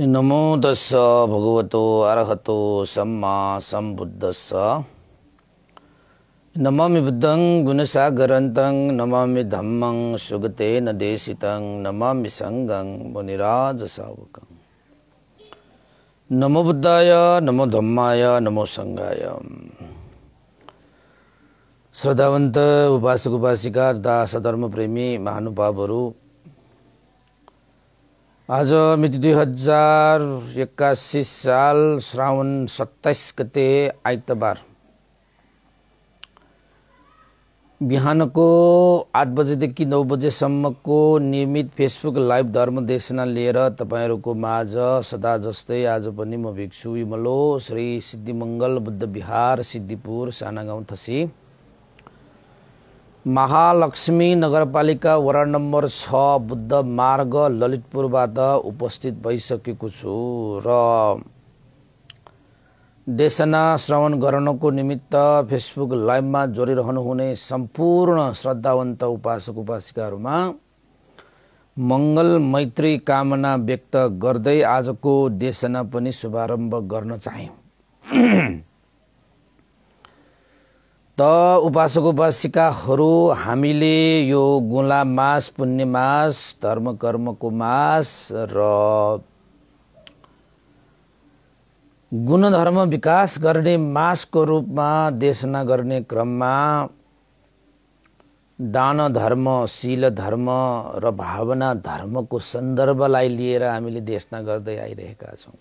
नमो दस भगवतो अरहतो सम्मा सम्बुद्धस्स नमामि बुद्धं गुणसागरन्तं नमामि धम्मं सुगतेन देशितं नमामि सङ्गं मुनिराजसावकं नमो बुद्धाय नमो धम्माय नमो सङ्गाय श्रद्धावन्त उपासक उपासिका तथा सधर्मप्रेमी महानुभावहरू आज मिति दुई हजार एक्कासी साल श्रावण सत्ताइस गते आइतबार बिहानको आठ बजेदेखि नौ बजेसम्मको नियमित फेसबुक लाइभ धर्मदेशना लिएर तपाईँहरूको माझ सदा जस्तै आज पनि म भिक्षु विमलो श्री सिद्धिमङ्गल बुद्ध विहार सिद्धिपुर साना गाउँ थसी महालक्ष्मी नगरपालिका वडा नम्बर छ बुद्ध मार्ग ललितपुरबाट उपस्थित भइसकेको छु र देशना श्रवण गर्नको निमित्त फेसबुक लाइभमा जोडिरहनुहुने सम्पूर्ण श्रद्धावन्त उपासक उपासिकाहरूमा मङ्गल मैत्री कामना व्यक्त गर्दै आजको देशना पनि शुभारम्भ गर्न चाहे त उपासक उपासिकाहरू हामीले यो गुला मास पुण्य मास धर्म कर्मको मास र गुणधर्म विकास गर्ने मासको रूपमा देशना गर्ने क्रममा दान धर्म शील धर्म र भावना धर्मको सन्दर्भलाई लिएर हामीले देशना गर्दै आइरहेका छौँ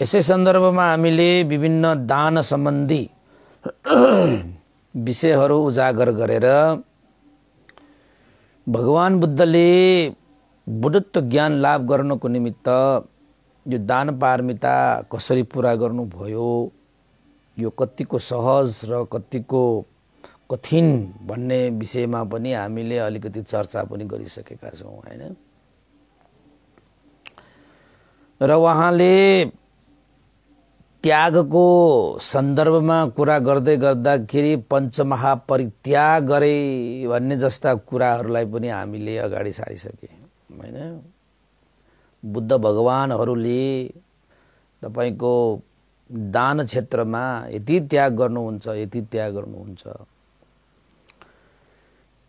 यसै सन्दर्भमा हामीले विभिन्न दान सम्बन्धी विषयहरू उजागर गरेर भगवान् बुद्धले बुद्धत्व ज्ञान लाभ गर्नको निमित्त यो दान पारमिता कसरी पुरा गर्नुभयो यो कतिको सहज र कतिको कठिन भन्ने विषयमा पनि हामीले अलिकति चर्चा पनि गरिसकेका छौँ होइन र उहाँले त्यागको सन्दर्भमा कुरा गर्दै गर्दाखेरि पञ्चमहापरित्याग गरे भन्ने जस्ता कुराहरूलाई पनि हामीले अगाडि सारिसके होइन बुद्ध भगवानहरूले तपाईँको दान क्षेत्रमा यति त्याग गर्नुहुन्छ यति त्याग गर्नुहुन्छ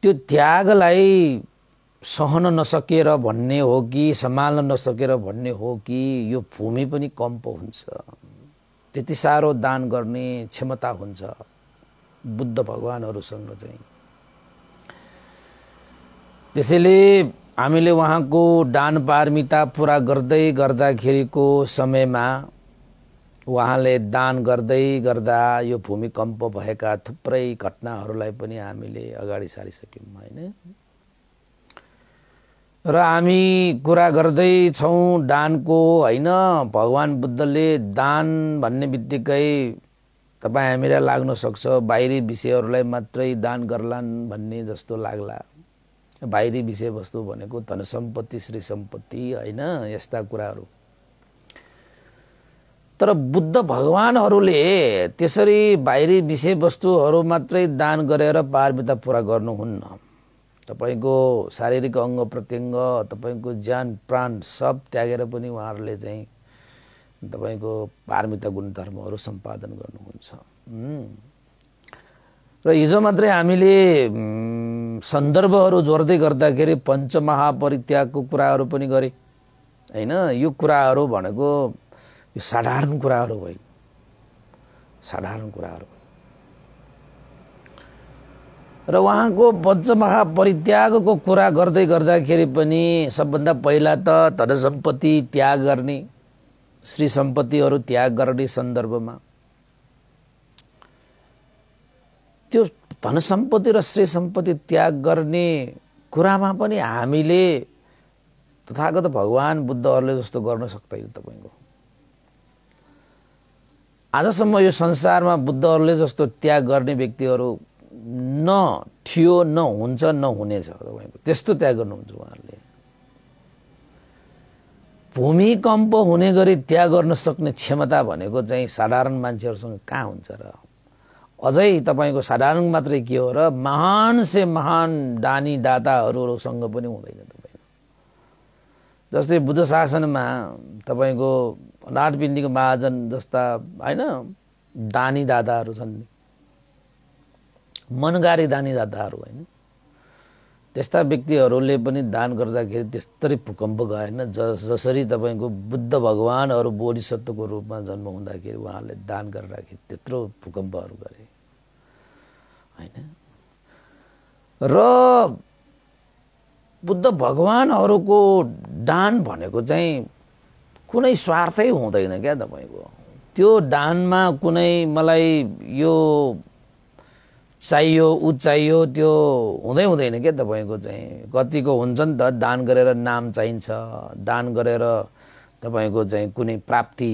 त्यो त्यागलाई सहन नसकेर भन्ने हो कि सम्हाल्न नसकेर भन्ने हो कि यो भूमि पनि कम्प हुन्छ त्यति साह्रो दान गर्ने क्षमता हुन्छ बुद्ध भगवान्हरूसँग चाहिँ त्यसैले हामीले उहाँको दान पारमिता पुरा गर्दै गर्दाखेरिको समयमा उहाँले दान गर्दै गर्दा यो भूमिकम्प भएका थुप्रै घटनाहरूलाई पनि हामीले अगाडि सारिसक्यौँ होइन र हामी कुरा गर्दैछौँ दानको होइन भगवान् बुद्धले दान भन्ने बित्तिकै तपाईँ हामीलाई लाग्न सक्छ बाहिरी विषयहरूलाई मात्रै दान गर्लान् भन्ने जस्तो लाग्ला बाहिरी विषयवस्तु भनेको धन सम्पत्ति श्री सम्पत्ति होइन यस्ता कुराहरू तर बुद्ध भगवान्हरूले त्यसरी बाहिरी विषयवस्तुहरू मात्रै दान गरेर पारमिता पुरा गर्नुहुन्न तपाईँको शारीरिक अङ्ग प्रत्यङ्ग तपाईँको ज्यान प्राण सब त्यागेर पनि उहाँहरूले चाहिँ तपाईँको पार्मिता गुणधर्महरू सम्पादन गर्नुहुन्छ र हिजो मात्रै हामीले सन्दर्भहरू जोड्दै गर्दाखेरि पञ्चमहापरित्यागको कुराहरू पनि गरे होइन यो कुराहरू भनेको यो साधारण कुराहरू भयो साधारण कुराहरू र उहाँको बच्चमखा परित्यागको कुरा गर्दै गर्दाखेरि पनि सबभन्दा पहिला त धन सम्पत्ति त्याग गर्ने श्री सम्पत्तिहरू त्याग गर्ने सन्दर्भमा त्यो धन सम्पत्ति र श्री सम्पत्ति त्याग गर्ने कुरामा पनि हामीले तथागत भगवान् बुद्धहरूले जस्तो गर्न सक्दैन तपाईँको आजसम्म यो संसारमा बुद्धहरूले जस्तो त्याग गर्ने व्यक्तिहरू न थियो न नहुन्छ नहुनेछ तपाईँको त्यस्तो त्याग गर्नुहुन्छ उहाँहरूले भूमिकम्प हुने गरी त्याग गर्न सक्ने क्षमता भनेको चाहिँ साधारण मान्छेहरूसँग कहाँ हुन्छ र अझै तपाईँको साधारण मात्रै के हो र महान से महान दानी दाताहरूसँग पनि हुँदैन तपाईँ जस्तै बुद्ध शासनमा तपाईँको नाटबिन्दीको महाजन जस्ता होइन दानी दादाहरू छन् नि मनगारी दानी दाताहरू होइन त्यस्ता व्यक्तिहरूले पनि दान गर्दाखेरि त्यस्तरी भूकम्प गएन ज जसरी तपाईँको बुद्ध भगवान्हरू बोधिसत्वको रूपमा जन्म हुँदाखेरि उहाँहरूले दान गर्दाखेरि त्यत्रो भूकम्पहरू गरे होइन र बुद्ध भगवान्हरूको दान भनेको चाहिँ कुनै स्वार्थै हुँदैन क्या तपाईँको त्यो दानमा कुनै मलाई यो चाहियो ऊ त्यो हुँदै हुँदैन क्या तपाईँको चाहिँ कतिको हुन्छ नि त दान गरेर नाम चाहिन्छ दान गरेर तपाईँको चाहिँ कुनै प्राप्ति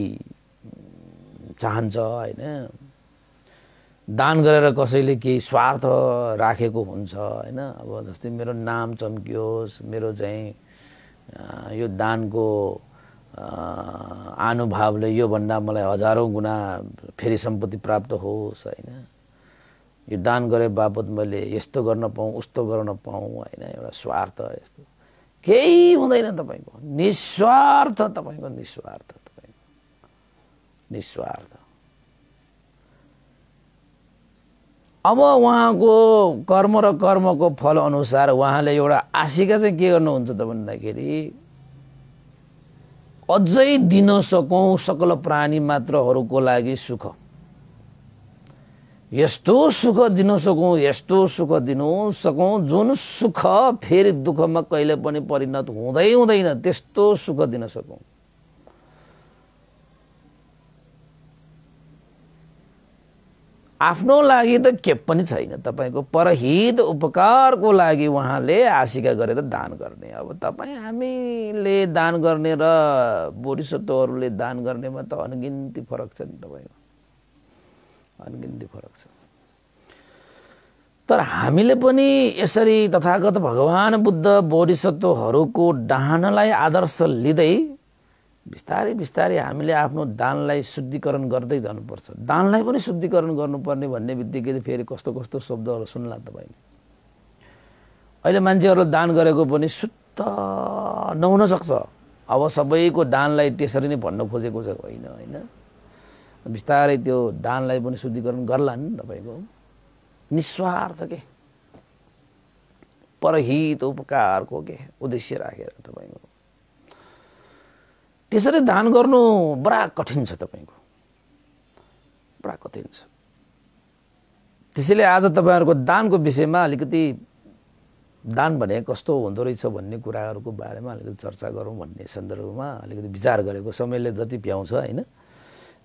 चाहन्छ होइन दान गरेर कसैले केही स्वार्थ राखेको हुन्छ होइन अब जस्तै मेरो नाम चम्कियोस् मेरो चाहिँ यो दानको आनुभावले योभन्दा मलाई हजारौँ गुणा फेरि सम्पत्ति प्राप्त होस् होइन यो दान गरे बापत मैले यस्तो गर्न पाऊँ उस्तो गर्न पाऊँ होइन एउटा स्वार्थ यस्तो केही हुँदैन तपाईँको निस्वार्थ तपाईँको निस्वार्थ तपाईँको निस्वार्थ अब उहाँको कर्म र कर्मको फल अनुसार उहाँले एउटा आशिका चाहिँ के गर्नुहुन्छ त भन्दाखेरि अझै दिन सकौँ सकल प्राणी मात्रहरूको लागि सुख यस्तो सुख दिन सकौँ यस्तो सुख दिनु सकौँ जुन सुख फेरि दुःखमा कहिले पनि परिणत हुँदै हुँदैन त्यस्तो सुख दिन सकौँ आफ्नो लागि त के पनि छैन तपाईँको परहित उपकारको लागि उहाँले आशिका गरेर दान गर्ने अब तपाईँ हामीले दान गर्ने र बोरिसत्वहरूले दान गर्नेमा त अनगिन्ती फरक छ नि तपाईँको अलिकति फरक छ तर हामीले पनि यसरी तथागत भगवान बुद्ध बोधिसत्वहरूको डाहनलाई आदर्श लिँदै बिस्तारै बिस्तारै हामीले आफ्नो दानलाई शुद्धिकरण गर्दै जानुपर्छ दानलाई पनि शुद्धिकरण गर्नुपर्ने भन्ने बित्तिकै फेरि कस्तो कस्तो शब्दहरू सुन्ला तपाईँले अहिले मान्छेहरूले दान गरेको पनि शुद्ध नहुनसक्छ अब सबैको दानलाई त्यसरी नै भन्न खोजेको छ होइन होइन बिस्तारै त्यो दानलाई पनि शुद्धिकरण गर्ला नि तपाईँको निस्वार्थ के परहित उपकारको के उद्देश्य राखेर तपाईँको त्यसरी दान गर्नु बडा कठिन छ तपाईँको बडा कठिन छ त्यसैले आज तपाईँहरूको दानको विषयमा अलिकति दान भने कस्तो हुँदो रहेछ भन्ने कुराहरूको बारेमा अलिकति चर्चा गरौँ भन्ने सन्दर्भमा अलिकति विचार गरेको समयले जति भ्याउँछ होइन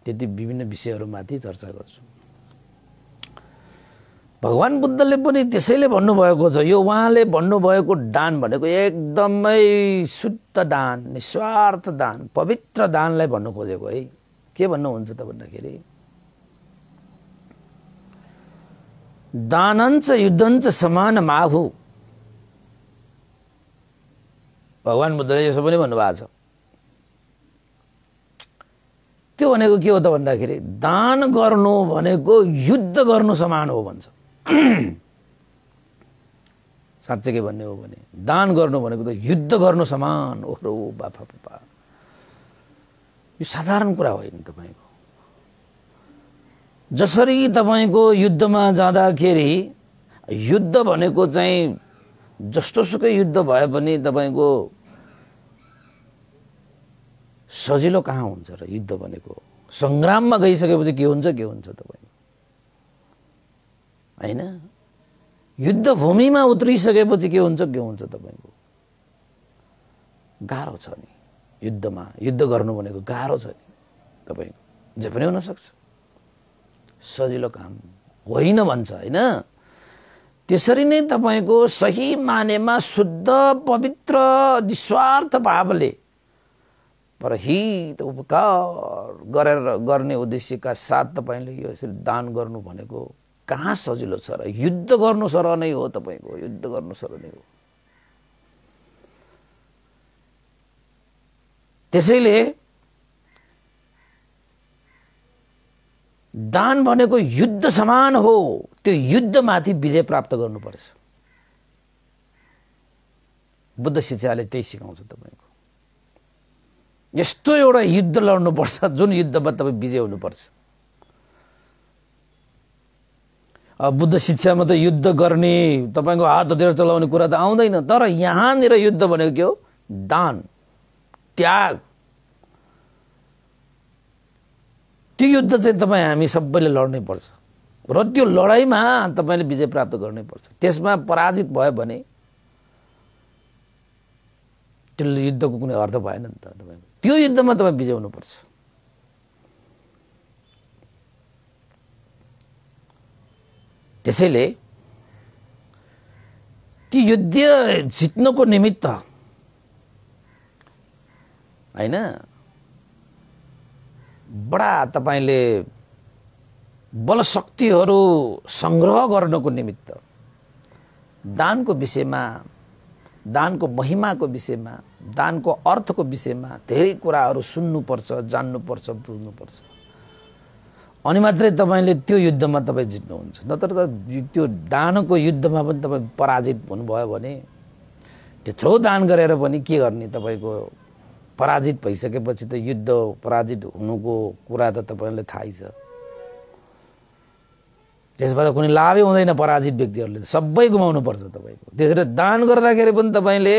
त्यति विभिन्न विषयहरूमाथि चर्चा गर्छु भगवान् बुद्धले पनि त्यसैले भन्नुभएको छ यो उहाँले भन्नुभएको दान भनेको एकदमै शुद्ध दान निस्वार्थ दान पवित्र दानलाई भन्नु खोजेको है के भन्नुहुन्छ त भन्दाखेरि दानञ्च युद्धञ्च समान माहु भगवान् बुद्धले यसो पनि भन्नुभएको छ त्यो भनेको के हो त भन्दाखेरि दान गर्नु भनेको युद्ध गर्नु समान हो भन्छ साँच्चै के भन्ने हो भने दान गर्नु भनेको त युद्ध गर्नु समान हो र बाफा पापा यो साधारण कुरा होइन तपाईँको जसरी तपाईँको युद्धमा जाँदाखेरि युद्ध भनेको चाहिँ जस्तोसुकै युद्ध भए पनि तपाईँको सजिलो कहाँ हुन्छ र युद्ध भनेको सङ्ग्राममा गइसकेपछि के हुन्छ के हुन्छ तपाईँ होइन युद्ध भूमिमा उत्रिसकेपछि के हुन्छ के हुन्छ तपाईँको गाह्रो छ नि युद्धमा युद्ध गर्नु भनेको गाह्रो छ नि तपाईँको जे पनि हुनसक्छ सजिलो काम होइन भन्छ होइन त्यसरी नै तपाईँको सही मानेमा शुद्ध पवित्र निस्वार्थ भावले परहित हित उपकार गरेर गर्ने उद्देश्यका साथ तपाईँले यो यसरी दान गर्नु भनेको कहाँ सजिलो छ र युद्ध गर्नु सर नै हो तपाईँको युद्ध गर्नु सर नै हो त्यसैले दान भनेको युद्ध समान हो त्यो युद्धमाथि विजय प्राप्त गर्नुपर्छ बुद्ध शिक्षाले त्यही सिकाउँछ तपाईँको यस्तो एउटा युद्ध लड्नुपर्छ जुन युद्धमा तपाईँ विजय हुनुपर्छ बुद्ध शिक्षामा त युद्ध गर्ने तपाईँको हात हतेर चलाउने कुरा त आउँदैन तर यहाँनिर युद्ध भनेको के हो दान त्याग त्यो युद्ध चाहिँ तपाईँ हामी सबैले लड्नै पर्छ र त्यो लडाइँमा तपाईँले विजय प्राप्त गर्नै पर्छ त्यसमा पराजित भयो भने त्यो युद्धको कुनै अर्थ भएन नि त तपाईँको त्यो युद्धमा तपाईँ विजय हुनुपर्छ त्यसैले ती युद्ध जित्नको निमित्त होइन बडा तपाईँले बलशक्तिहरू सङ्ग्रह गर्नको निमित्त दानको विषयमा दानको महिमाको विषयमा दानको अर्थको विषयमा धेरै कुराहरू सुन्नुपर्छ जान्नुपर्छ बुझ्नुपर्छ अनि मात्रै तपाईँले त्यो युद्धमा तपाईँ जित्नुहुन्छ नत्र त त्यो दानको युद्धमा पनि तपाईँ पराजित हुनुभयो भने त्यत्रो दान गरेर पनि के गर्ने तपाईँको पराजित भइसकेपछि त युद्ध पराजित हुनुको कुरा त तपाईँलाई थाहै छ त्यसबाट कुनै लाभै हुँदैन पराजित व्यक्तिहरूले सबै गुमाउनुपर्छ तपाईँको त्यसरी दान गर्दाखेरि पनि तपाईँले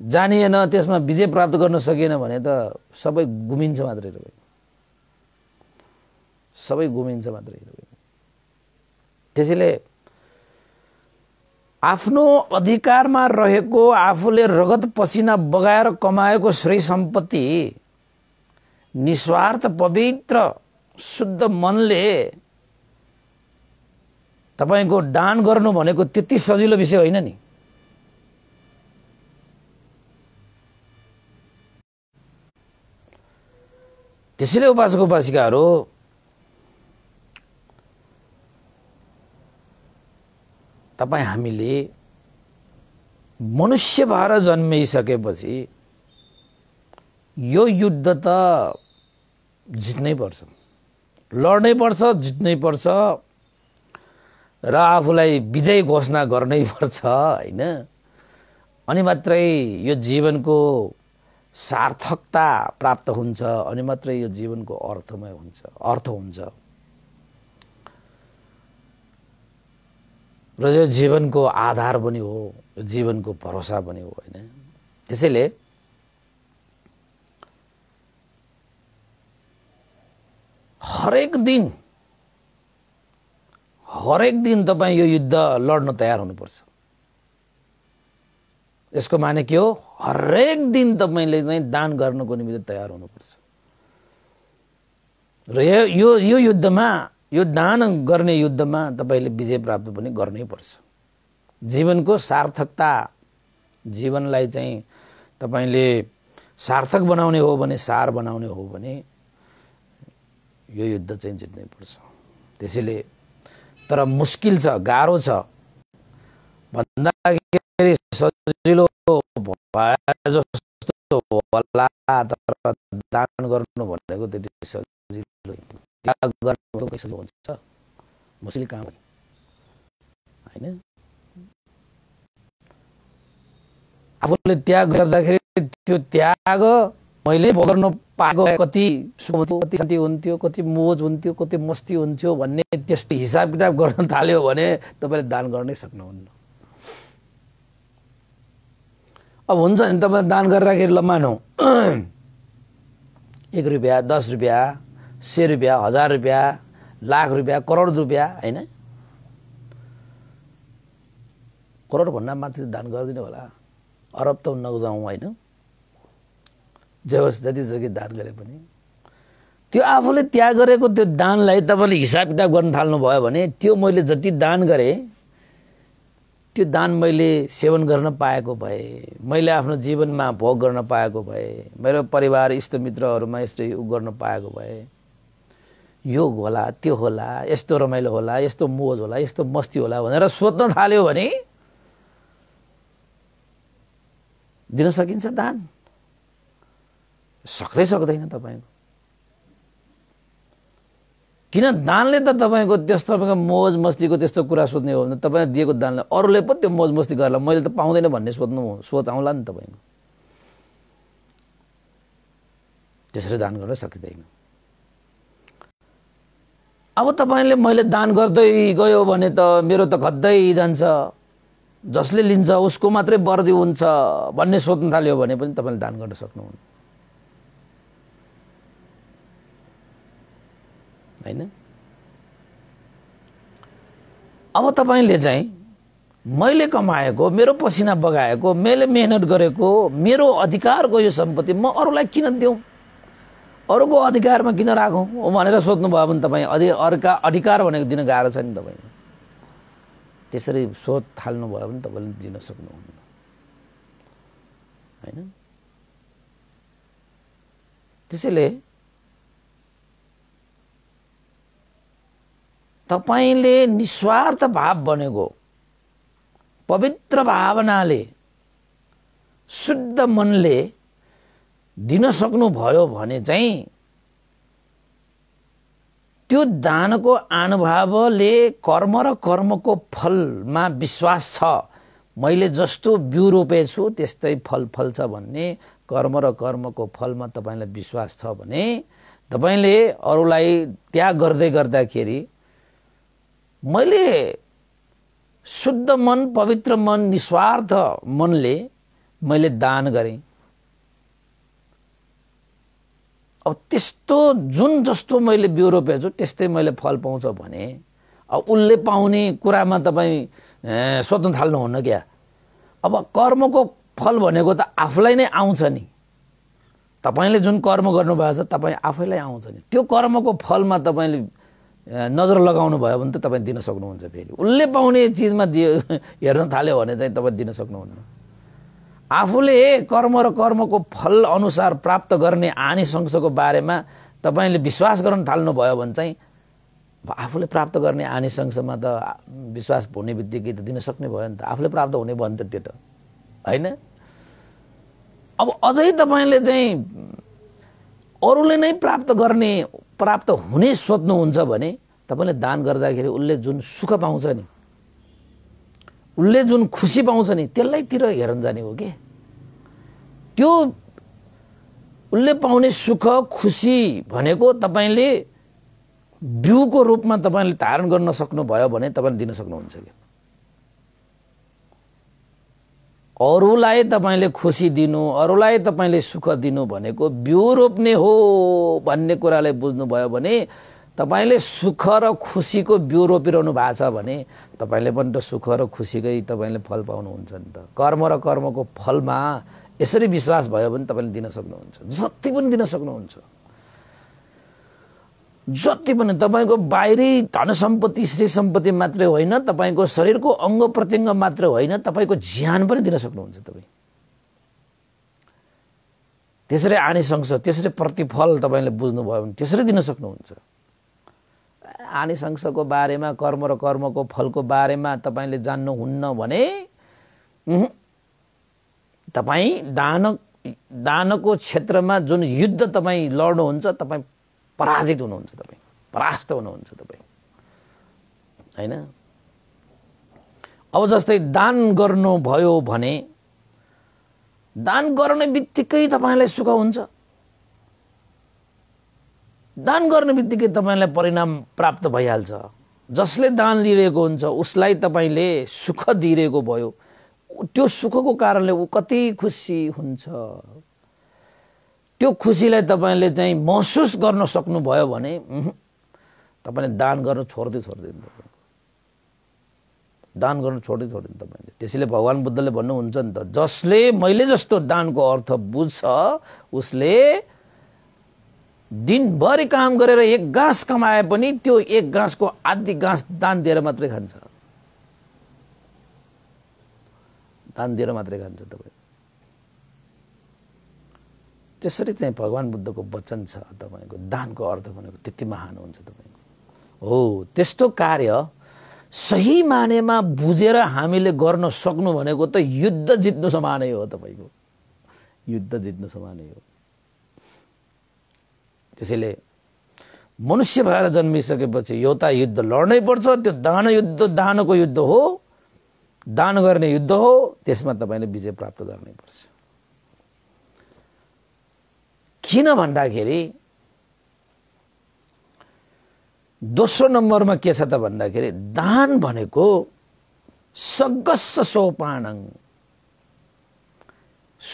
जानिएन त्यसमा विजय प्राप्त गर्न सकिएन भने त सबै गुमिन्छ मात्रै तपाईँ सबै गुमिन्छ मात्रै तपाईँ त्यसैले आफ्नो अधिकारमा रहेको आफूले रगत पसिना बगाएर कमाएको श्रेय सम्पत्ति निस्वार्थ पवित्र शुद्ध मनले तपाईँको दान गर्नु भनेको त्यति सजिलो विषय होइन नि त्यसैले उपासक उपासिकाहरू तपाईँ हामीले मनुष्य भएर जन्मिसकेपछि यो युद्ध त जित्नै पर्छ लड्नै पर्छ जित्नै पर्छ र आफूलाई विजय घोषणा गर्नै पर्छ होइन अनि मात्रै यो जीवनको सार्थकता प्राप्त हुन्छ अनि मात्रै यो जीवनको अर्थमय हुन्छ अर्थ हुन्छ र यो जीवनको आधार पनि हो यो जीवनको भरोसा पनि हो होइन त्यसैले हरेक दिन हरेक दिन तपाईँ यो युद्ध लड्न तयार हुनुपर्छ यसको माने के हो हरेक दिन तपाईँले चाहिँ दान गर्नको निम्ति तयार हुनुपर्छ र यो यो युद्धमा यो दान गर्ने युद्धमा तपाईँले विजय प्राप्त पनि गर्नै पर्छ जीवनको सार्थकता जीवनलाई चाहिँ तपाईँले सार्थक बनाउने हो भने सार बनाउने हो भने यो युद्ध चाहिँ जित्नै पर्छ त्यसैले तर मुस्किल छ गाह्रो छ भन्दाखेरि सजिलो भए जस्तो होला तर दान गर्नु भनेको त्यति सजिलो हुन्छ मुस्लिम काम होइन आफूले त्याग गर्दाखेरि त्यो त्याग मैले गर्नु पाएको कति सुन्थ्यो कति शान्ति हुन्थ्यो कति मोज हुन्थ्यो कति मस्ती हुन्थ्यो भन्ने त्यस्तो हिसाब किताब गर्न थाल्यो भने तपाईँले दान गर्नै सक्नुहुन्न अब हुन्छ नि तपाईँ दान गरिराखेर ल मानौ एक रुपियाँ दस रुपियाँ सय रुपियाँ हजार रुपियाँ लाख रुपियाँ करोड रुपियाँ होइन करोडभन्दा माथि दान गरिदिनु होला अरब त नजाउँ होइन जे होस् जति जति दान गरे पनि त्यो आफूले त्याग गरेको त्यो दानलाई तपाईँले हिसाब किताब गर्न थाल्नुभयो भने त्यो मैले जति दान गरेँ त्यो दान मैले सेवन गर्न पाएको भए मैले आफ्नो जीवनमा भोग गर्न पाएको भए मेरो परिवार इष्टमित्रहरूमा यस्तो उ गर्न पाएको भए योग होला त्यो होला यस्तो रमाइलो होला यस्तो मोज होला यस्तो मस्ती होला भनेर सोध्न थाल्यो भने दिन सकिन्छ दान सक्दै सक्दैन तपाईँको किन दानले त तपाईँको त्यस तपाईँको मौज मस्तीको त्यस्तो कुरा सोध्ने हो भने तपाईँले दिएको दानले अरूले पो त्यो मौज मस्ती गरेला मैले त पाउँदैन भन्ने सोध्नु सोच आउँला नि तपाईँको त्यसरी दान गर्न सकिँदैन अब तपाईँले मैले दान गर्दै गयो भने त मेरो त घट्दै जान्छ जसले लिन्छ उसको मात्रै बर्दी हुन्छ भन्ने सोध्न थाल्यो भने पनि तपाईँले दान गर्न सक्नुहुन्न होइन अब तपाईँले चाहिँ मैले कमाएको मेरो पसिना बगाएको मैले मेहनत गरेको मेरो अधिकारको यो सम्पत्ति म अरूलाई किन दिउँ अरूको अधिकारमा किन राखौँ भनेर सोध्नुभयो भने तपाईँ अधि अर्का अधिकार भनेको दिन गाह्रो छ नि तपाईँ त्यसरी सोध थाल्नुभयो भने तपाईँले दिन सक्नुहुन्न होइन त्यसैले तपाईँले निस्वार्थ भाव बनेको पवित्र भावनाले शुद्ध मनले दिन सक्नुभयो भने चाहिँ त्यो दानको अनुभवले कर्म र कर्मको फलमा विश्वास छ मैले जस्तो बिउ रोपेछु त्यस्तै फल फल्छ भन्ने कर्म र कर्मको फलमा तपाईँलाई विश्वास छ भने तपाईँले अरूलाई त्याग गर्दै गर्दाखेरि मैले शुद्ध मन पवित्र मन निस्वार्थ मनले मैले दान गरेँ अब त्यस्तो जुन जस्तो मैले बिउ रोपेछु त्यस्तै मैले फल पाउँछ भने अब उसले पाउने कुरामा तपाईँ सोध्न थाल्नुहुन्न क्या अब कर्मको फल भनेको त आफूलाई नै आउँछ नि तपाईँले जुन कर्म गर्नुभएको छ तपाईँ आफैलाई आउँछ नि त्यो कर्मको फलमा तपाईँले नजर लगाउनु भयो भने त तपाईँ दिन सक्नुहुन्छ फेरि उसले पाउने चिजमा दियो हेर्न थाल्यो भने चाहिँ तपाईँ दिन सक्नुहुन्न आफूले कर्म र कर्मको फल अनुसार प्राप्त गर्ने आनी बारेमा तपाईँले विश्वास गर्न थाल्नुभयो भने चाहिँ आफूले प्राप्त गर्ने आनी सँगसँगमा त विश्वास हुने बित्तिकै त दिन सक्ने भयो नि त आफूले प्राप्त हुने भयो नि त त्यो त होइन अब अझै तपाईँले चाहिँ अरूले नै प्राप्त गर्ने प्राप्त हुने सोध्नुहुन्छ भने तपाईँले दान गर्दाखेरि उसले जुन सुख पाउँछ नि उसले जुन खुसी पाउँछ नि त्यसलाईतिर हेरन जाने हो कि त्यो उसले पाउने सुख खुसी भनेको तपाईँले बिउको रूपमा तपाईँले धारण गर्न सक्नुभयो भने तपाईँले दिन सक्नुहुन्छ कि अरूलाई तपाईँले खुसी दिनु अरूलाई तपाईँले सुख दिनु भनेको बिउ रोप्ने हो भन्ने कुरालाई बुझ्नुभयो भने तपाईँले सुख र खुसीको बिउ रोपिरहनु भएको छ भने तपाईँले पनि त सुख र खुसीकै तपाईँले फल पाउनुहुन्छ नि त कर्म र कर्मको फलमा यसरी विश्वास भयो भने तपाईँले दिन सक्नुहुन्छ जति पनि दिन सक्नुहुन्छ जति पनि तपाईँको बाहिरी धन सम्पत्ति श्री सम्पत्ति मात्रै होइन तपाईँको शरीरको अङ्ग प्रत्यङ्ग मात्र होइन तपाईँको ज्यान पनि दिन सक्नुहुन्छ तपाईँ त्यसरी आनिसङ्ग त्यसरी प्रतिफल तपाईँले बुझ्नुभयो भने त्यसरी दिन सक्नुहुन्छ आनिसंसको बारेमा कर्म र कर्मको फलको बारेमा तपाईँले जान्नुहुन्न भने तपाईँ दान दानको क्षेत्रमा जुन युद्ध तपाईँ लड्नुहुन्छ तपाईँ पराजित हुनुहुन्छ तपाईँ परास्त हुनुहुन्छ तपाईँ होइन अब जस्तै दान गर्नुभयो भने दान गर्ने बित्तिकै तपाईँलाई सुख हुन्छ दान गर्ने बित्तिकै तपाईँलाई परिणाम प्राप्त भइहाल्छ जसले दान लिइरहेको हुन्छ उसलाई तपाईँले सुख दिइरहेको भयो त्यो सुखको कारणले ऊ कति खुसी हुन्छ त्यो खुसीलाई तपाईँले चाहिँ महसुस गर्न सक्नुभयो भने तपाईँले दान गर्न छोड्दै छोड्दैन दान गर्न छोड्दै छोड्दैन तपाईँले त्यसैले भगवान् बुद्धले भन्नुहुन्छ नि त जसले मैले जस्तो दानको अर्थ बुझ्छ उसले दिनभरि काम गरेर एक गाँस कमाए पनि त्यो एक गाँसको आधी गाँस दान दिएर मात्रै खान्छ दान दिएर मात्रै खान्छ तपाईँ त्यसरी चाहिँ भगवान् बुद्धको वचन छ तपाईँको दानको अर्थ भनेको त्यति महान हुन्छ तपाईँको हो त्यस्तो कार्य सही मानेमा बुझेर हामीले गर्न सक्नु भनेको त युद्ध जित्नु समानै हो तपाईँको युद्ध जित्नु समानै हो त्यसैले मनुष्य भएर जन्मिसकेपछि एउटा युद्ध लड्नै पर्छ त्यो दान युद्ध दानको युद्ध हो दान गर्ने युद्ध हो त्यसमा तपाईँले विजय प्राप्त गर्नै पर्छ किन भन्दाखेरि दोस्रो नम्बरमा के छ त भन्दाखेरि दान भनेको सगस्स सोपानङ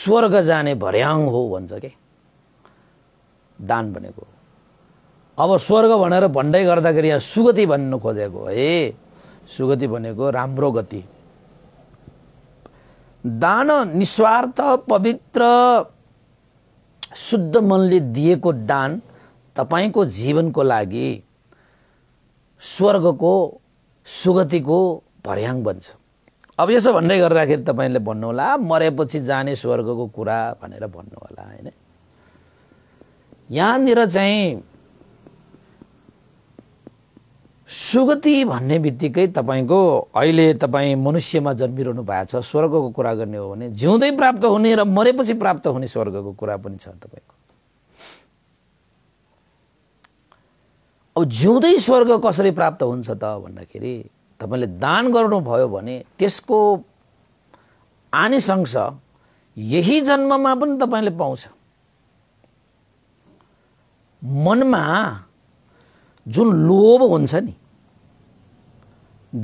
स्वर्ग जाने भर्याङ हो भन्छ के दान भनेको अब स्वर्ग भनेर भन्दै गर्दाखेरि यहाँ सुगति भन्नु खोजेको है सुगति भनेको राम्रो गति दान निस्वार्थ पवित्र शुद्ध मनले दिएको दान तपाईँको जीवनको लागि स्वर्गको सुगतिको भर्याङ बन्छ अब यसो भन्दै गर्दाखेरि तपाईँले भन्नुहोला मरेपछि जाने स्वर्गको कुरा भनेर भन्नुहोला होइन यहाँनिर चाहिँ सुगति भन्ने बित्तिकै तपाईँको अहिले तपाईँ मनुष्यमा जन्मिरहनु भएको छ स्वर्गको कुरा गर्ने हो भने जिउँदै प्राप्त हुने र मरेपछि प्राप्त हुने स्वर्गको कुरा पनि छ तपाईँको अब जिउँदै स्वर्ग कसरी प्राप्त हुन्छ त भन्दाखेरि तपाईँले दान गर्नुभयो भने त्यसको आनिसंस यही जन्ममा पनि तपाईँले पाउँछ मनमा जुन लोभ हुन्छ नि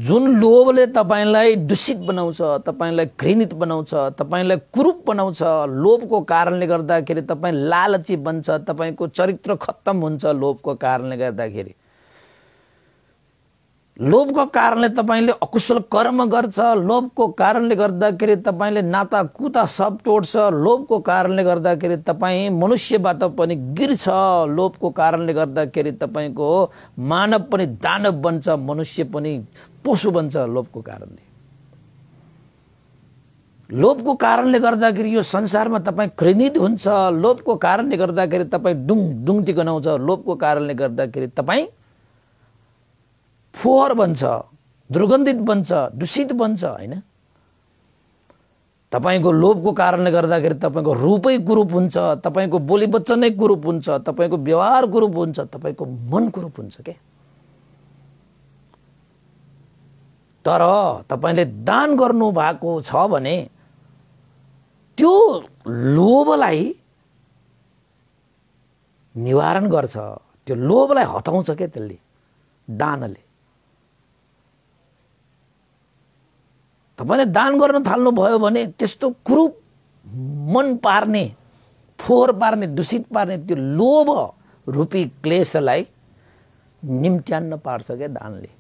जुन लोभले तपाईँलाई दूषित बनाउँछ तपाईँलाई घृणित बनाउँछ तपाईँलाई कुरूप बनाउँछ लोभको कारणले गर्दाखेरि तपाईँ लालची बन्छ तपाईँको चरित्र खत्तम हुन्छ लोभको कारणले गर्दाखेरि लोभको कारणले तपाईँले अकुशल कर्म गर्छ लोभको कारणले गर्दाखेरि तपाईँले नाता कुता सब तोड्छ लोभको कारणले गर्दाखेरि तपाईँ मनुष्यबाट पनि गिर्छ लोभको कारणले गर्दाखेरि तपाईँको मानव पनि दानव बन्छ मनुष्य पनि पशु बन्छ लोभको कारणले लोभको कारणले गर्दाखेरि यो संसारमा तपाईँ क्रिनित हुन्छ लोभको कारणले गर्दाखेरि तपाईँ डुङ डुङ्टी गनाउँछ लोभको कारणले गर्दाखेरि तपाईँ फोहर बन्छ दुर्गन्धित बन्छ दूषित बन्छ होइन तपाईँको लोभको कारणले गर्दाखेरि तपाईँको रूपै कुरूप हुन्छ तपाईँको बोली वचनै कुरूप हुन्छ तपाईँको व्यवहार कुरूप हुन्छ तपाईँको मन कुरूप हुन्छ के तर तपाईँले दान गर्नु भएको छ भने त्यो लोभलाई निवारण गर्छ त्यो लोभलाई हटाउँछ क्या त्यसले दानले तपाईँले दान गर्न थाल्नुभयो भने त्यस्तो क्रुप मन पार्ने फोहोर पार्ने दूषित पार्ने त्यो लोभ रूपी क्लेशलाई निम्त्यान्न पार्छ क्या दानले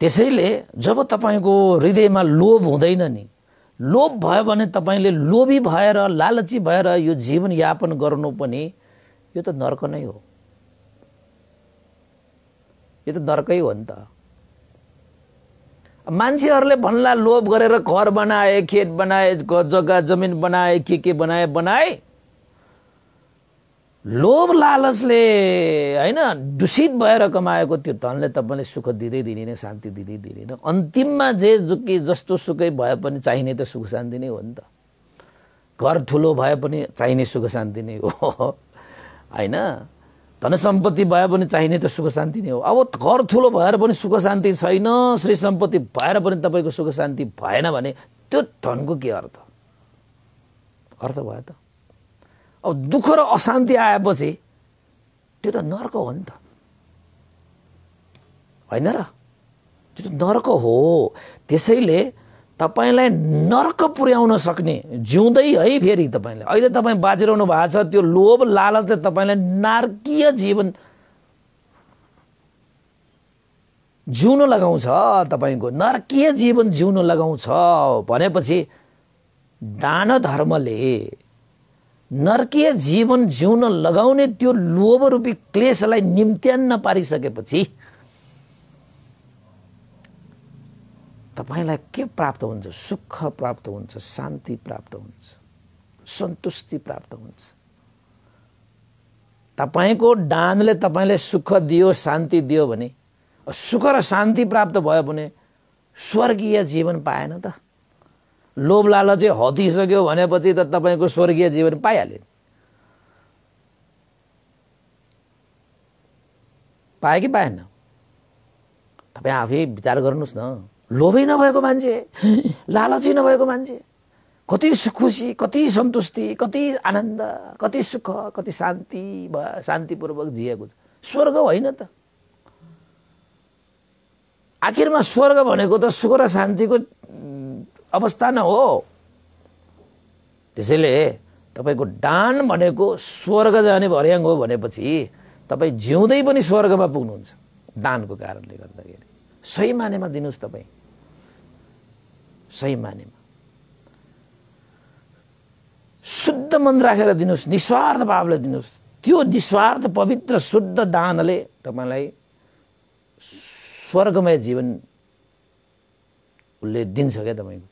त्यसैले जब तपाईँको हृदयमा लोभ हुँदैन नि लोभ भयो भने तपाईँले लोभी भएर लालची भएर यो जीवनयापन गर्नु पनि यो त नर्क नै हो यो त नर्कै हो नि त मान्छेहरूले भन्ला लोभ गरेर घर बनाए खेत बनाए जग्गा जमिन बनाए के के बनाए बनाए लोभ लालचले होइन दूषित भएर कमाएको त्यो धनले तपाईँले सुख दिँदै दिने शान्ति दिँदै दिँदैन अन्तिममा जे जुकी जस्तो सुकै भए पनि चाहिने त सुख शान्ति नै हो नि त घर ठुलो भए पनि चाहिने सुख शान्ति नै हो होइन धन सम्पत्ति भए पनि चाहिने त सुख शान्ति नै हो अब घर ठुलो भएर पनि सुख शान्ति छैन श्री सम्पत्ति भएर पनि तपाईँको सुख शान्ति भएन भने त्यो धनको के अर्थ अर्थ भयो त अब दुःख र अशान्ति आएपछि त्यो त नर्क हो नि त होइन र त्यो त नर्क हो त्यसैले तपाईँलाई नर्क पुर्याउन सक्ने जिउँदै है फेरि तपाईँले अहिले तपाईँ बाँचिरहनु भएको छ त्यो लोभ लालचले तपाईँलाई नारकीय जीवन जिउन लगाउँछ तपाईँको नर्कीय जीवन जिउन लगाउँछ भनेपछि दान धर्मले नर्कीय जीवन जिउन लगाउने त्यो लोभ रूपी क्लेशलाई निम्त्यान्न पारिसकेपछि तपाईँलाई के प्राप्त हुन्छ सुख प्राप्त हुन्छ शान्ति प्राप्त हुन्छ सन्तुष्टि प्राप्त हुन्छ तपाईँको डानले तपाईँले सुख दियो शान्ति दियो भने सुख र शान्ति प्राप्त भयो भने स्वर्गीय जीवन पाएन त लोभलाल चाहिँ हतिसक्यो भनेपछि त तपाईँको स्वर्गीय जीवन पाइहाल्यो पाएँ कि पाएन तपाईँ आफै विचार गर्नुहोस् न लोभै नभएको मान्छे लालची नभएको मान्छे कति खुसी कति सन्तुष्टि कति आनन्द कति सुख कति शान्ति शान्तिपूर्वक जिएको छ स्वर्ग होइन त आखिरमा स्वर्ग भनेको त सुख र शान्तिको अवस्था न हो त्यसैले तपाईँको दान भनेको स्वर्ग जाने भर्याङ हो भनेपछि तपाईँ जिउँदै पनि स्वर्गमा पुग्नुहुन्छ दानको कारणले गर्दाखेरि सही मानेमा दिनुहोस् तपाईँ सही मानेमा शुद्ध मन राखेर दिनुहोस् निस्वार्थ भावले दिनुहोस् त्यो निस्वार्थ पवित्र शुद्ध दानले तपाईँलाई स्वर्गमय जीवन उसले दिन्छ क्या तपाईँको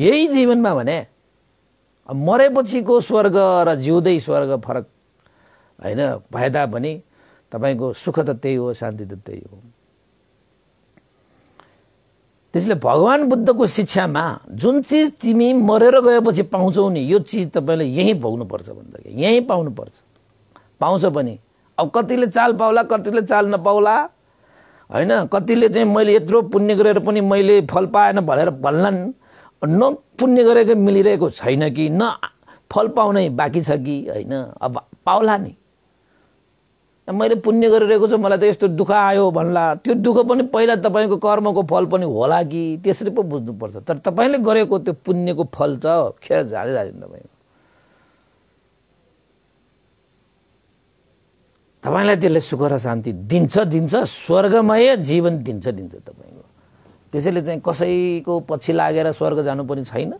यही जीवनमा भने मरेपछिको स्वर्ग र जिउँदै स्वर्ग फरक होइन भए तापनि तपाईँको सुख त त्यही हो शान्ति त त्यही हो त्यसैले भगवान् बुद्धको शिक्षामा जुन चिज तिमी मरेर गएपछि पाउँछौ नि यो चिज तपाईँले यहीँ भोग्नुपर्छ भन्दाखेरि यहीँ पाउनुपर्छ पाउँछ पनि अब कतिले चाल पाउला कतिले चाल नपाउला होइन कतिले चाहिँ मैले यत्रो पुण्य गरेर पनि मैले फल पाएन भनेर भन्लान् न पुण्य गरेको मिलिरहेको छैन कि न फल पाउनै बाँकी छ कि होइन अब पाउला नि मैले पुण्य गरिरहेको छु मलाई त यस्तो दुःख आयो भन्ला त्यो दुःख पनि पहिला तपाईँको कर्मको फल पनि होला कि त्यसरी पो बुझ्नुपर्छ तर तपाईँले गरेको त्यो पुण्यको फल छ खेर झाले झाल्दैन तपाईँको तपाईँलाई त्यसले सुख र शान्ति दिन्छ दिन्छ स्वर्गमय जीवन दिन्छ दिन्छ तपाईँको त्यसैले चाहिँ कसैको पछि लागेर स्वर्ग जानु पनि छैन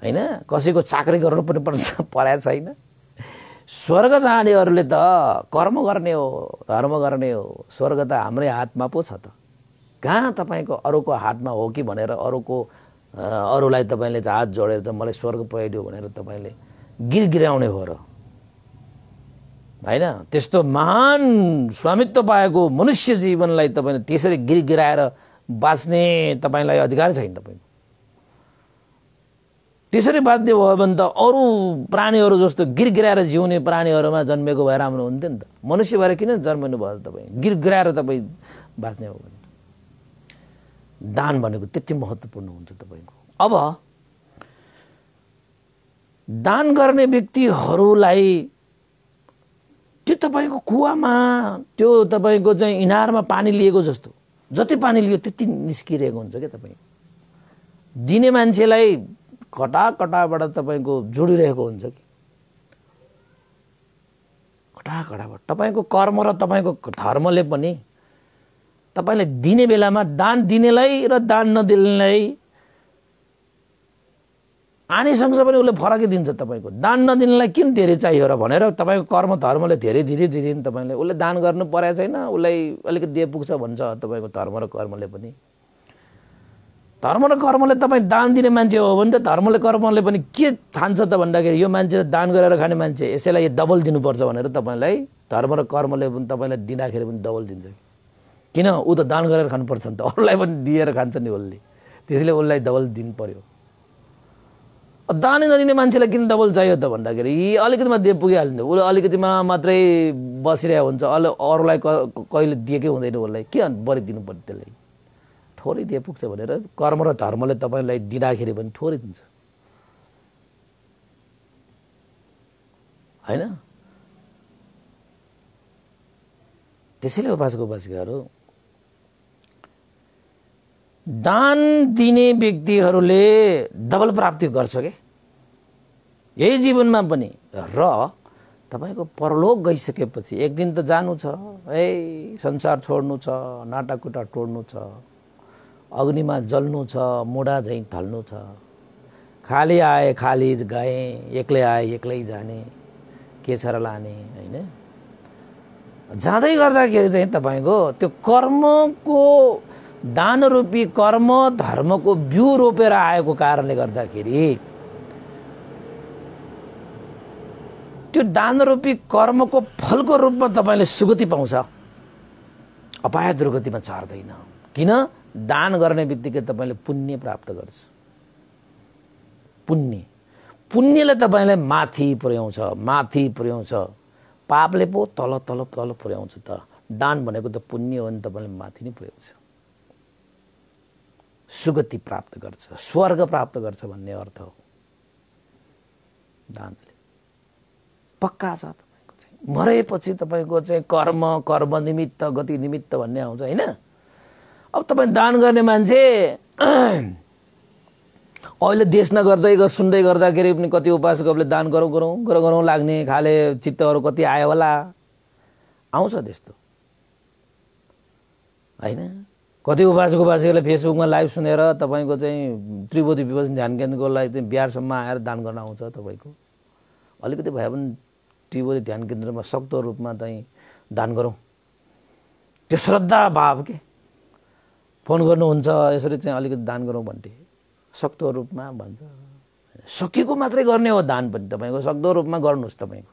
होइन कसैको चाकरी गर्नु पनि पर्छ परा छैन स्वर्ग जानेहरूले त कर्म गर्ने हो धर्म गर्ने हो स्वर्ग त हाम्रै हातमा पो छ त कहाँ तपाईँको अरूको हातमा हो कि भनेर अरूको अरूलाई तपाईँले हात जोडेर त मलाई स्वर्ग पुऱ्याइदियो भनेर तपाईँले गिर गिराउने हो र होइन त्यस्तो महान स्वामित्व पाएको मनुष्य जीवनलाई तपाईँले त्यसरी गिर गिराएर बाँच्ने तपाईँलाई अधिकार छैन तपाईँको त्यसरी बाध्य भयो भने त अरू प्राणीहरू जस्तो गिराएर जिउने प्राणीहरूमा जन्मेको भए राम्रो हुन्थ्यो नि त मनुष्य भएर किन जन्मिनु भयो तपाईँ गिरगिराएर तपाईँ बाँच्ने हो भने दान भनेको त्यति महत्त्वपूर्ण हुन्छ तपाईँको अब दान गर्ने व्यक्तिहरूलाई त्यो तपाईँको कुवामा त्यो तपाईँको चाहिँ इनारमा पानी लिएको जस्तो जति पानी लियो त्यति निस्किरहेको हुन्छ क्या तपाईँ दिने मान्छेलाई कटा कटाकटाबाट तपाईँको जोडिरहेको हुन्छ कि कटा कटाकटाबाट तपाईँको कर्म र तपाईँको धर्मले पनि तपाईँले दिने बेलामा दान दिनेलाई र दान नदिनेलाई आनीसँगसँग पनि उसले फरकै दिन्छ तपाईँको दान नदिनेलाई किन धेरै चाहियो र भनेर तपाईँको कर्म धर्मले धेरै धेरै दिँदैन तपाईँले उसले दान गर्नु परेको छैन उसलाई अलिकति दिए पुग्छ भन्छ तपाईँको धर्म र कर्मले पनि धर्म र कर्मले तपाईँ दान दिने मान्छे हो भने त धर्मले कर्मले पनि के थान्छ त भन्दाखेरि यो मान्छे दान गरेर खाने मान्छे यसैलाई यो डबल दिनुपर्छ भनेर तपाईँलाई धर्म र कर्मले पनि तपाईँलाई दिँदाखेरि पनि डबल दिन्छ किन ऊ त दान गरेर खानुपर्छ नि त अरूलाई पनि दिएर खान्छ नि उसले त्यसैले उसलाई डबल दिनु पऱ्यो दानै नदिने मान्छेलाई किन डबल चाहियो त भन्दाखेरि अलिकतिमा दिए पुगिहाल्ने उसले अलिकतिमा मात्रै बसिरहेको हुन्छ अल अरूलाई कहिले दिएकै हुँदैन उसलाई के बढी दिनु पऱ्यो त्यसलाई थोरै दिए पुग्छ भनेर कर्म र धर्मले तपाईँलाई दिँदाखेरि पनि थोरै दिन्छ होइन त्यसैले उपासक उपासिकाहरू दान दिने व्यक्तिहरूले डबल प्राप्ति गर्छ कि यही जीवनमा पनि र तपाईँको परलोक गइसकेपछि एक दिन त जानु छ है संसार छोड्नु छ नाटाकुटा टोड्नु छ अग्निमा जल्नु छ मुडा झैँ थल्नु छ खाली आए खाली गए एक्लै आए एक्लै जाने के छ र लाने होइन जाँदै गर्दाखेरि चाहिँ तपाईँको त्यो कर्मको दान रूपी कर्म धर्मको बिउ रोपेर आएको कारणले गर्दाखेरि त्यो दान रूपी कर्मको फलको रूपमा तपाईँले सुगति पाउँछ अपाय दुर्गतिमा चर्दैन किन दान गर्ने बित्तिकै तपाईँले पुण्य प्राप्त गर्छ पुण्य पुण्यले तपाईँलाई माथि पुर्याउँछ माथि पुर्याउँछ पापले पो तल तल तल पुर्याउँछ त दान भनेको त पुण्य हो नि तपाईँले माथि नै पुर्याउँछ सुगति प्राप्त गर्छ स्वर्ग प्राप्त गर्छ भन्ने अर्थ हो दानले पक्का छ तपाईँको चाहिँ मरेपछि तपाईँको चाहिँ कर्म कर्म निमित्त गति निमित्त भन्ने आउँछ होइन अब तपाईँ दान गर्ने मान्छे अहिले देश नगर्दै सुन्दै गर्दाखेरि पनि कति उपासकहरूले दान गरौँ गरौँ गरौँ गरौँ लाग्ने खाले चित्तहरू कति आयो होला आउँछ त्यस्तो होइन कति उपासक उपासकहरूले फेसबुकमा लाइभ सुनेर तपाईँको चाहिँ त्रिभोधी विभाजन ध्यान केन्द्रको लागि चाहिँ बिहारसम्म आएर दान गर्न आउँछ तपाईँको अलिकति भए पनि त्रिभोधी ध्यान केन्द्रमा सक्दो रूपमा चाहिँ दान गरौँ त्यो श्रद्धा भाव के फोन गर्नुहुन्छ यसरी चाहिँ अलिकति दान गरौँ भन्थे सक्दो रूपमा भन्छ सकेको मात्रै गर्ने हो दान पनि तपाईँको सक्दो रूपमा गर्नुहोस् तपाईँको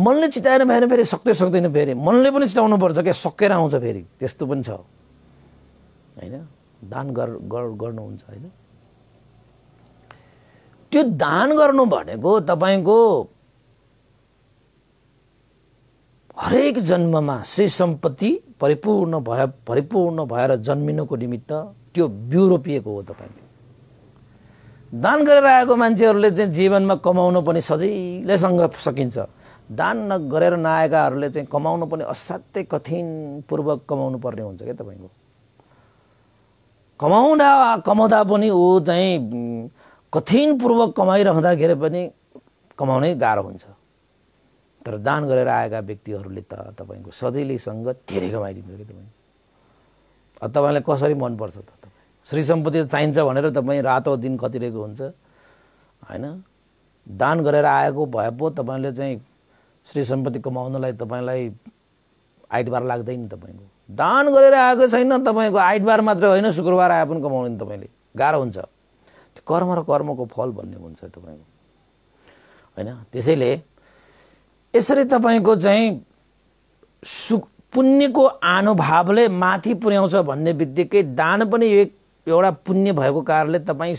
मनले चिताएन भएन फेरि सक्दै सक्दैन फेरि मनले पनि चिताउनु पर्छ क्या सकेर आउँछ फेरि त्यस्तो पनि छ होइन दान गर गर्नुहुन्छ होइन त्यो दान गर्नु भनेको तपाईँको हरेक जन्ममा श्री सम्पत्ति परिपूर्ण भए परिपूर्ण भएर जन्मिनुको निमित्त त्यो बिउ रोपिएको हो तपाईँले दान गरेर आएको मान्छेहरूले चाहिँ जीवनमा कमाउनु पनि सजिलैसँग सकिन्छ दान नगरेर नआएकाहरूले चाहिँ कमाउनु पनि असाध्यै पूर्वक कमाउनु पर्ने हुन्छ क्या तपाईँको कमाउँदा कमाउँदा पनि ऊ चाहिँ कठिनपूर्वक कमाइरहँदाखेरि पनि कमाउनै गाह्रो हुन्छ तर दान गरेर आएका व्यक्तिहरूले त तपाईँको सजिलैसँग धेरै कमाइदिन्छ कि तपाईँ अब तपाईँलाई कसरी मनपर्छ त तपाईँ श्री सम्पत्ति चाहिन्छ भनेर तपाईँ रातो दिन खतिरहेको हुन्छ होइन दान गरेर आएको भए पो तपाईँले चाहिँ श्री सम्पत्ति कमाउनलाई तपाईँलाई आइतबार लाग्दैन तपाईँको दान गरेर आएको छैन तपाईँको आइतबार मात्र होइन शुक्रबार आए पनि कमाउने तपाईँले गाह्रो हुन्छ त्यो कर्म र कर्मको फल भन्ने हुन्छ तपाईँको होइन त्यसैले यसरी तपाईँको चाहिँ सु पुण्यको अनुभवले माथि पुर्याउँछ भन्ने बित्तिकै दान पनि एक एउटा पुण्य भएको कारणले तपाईँ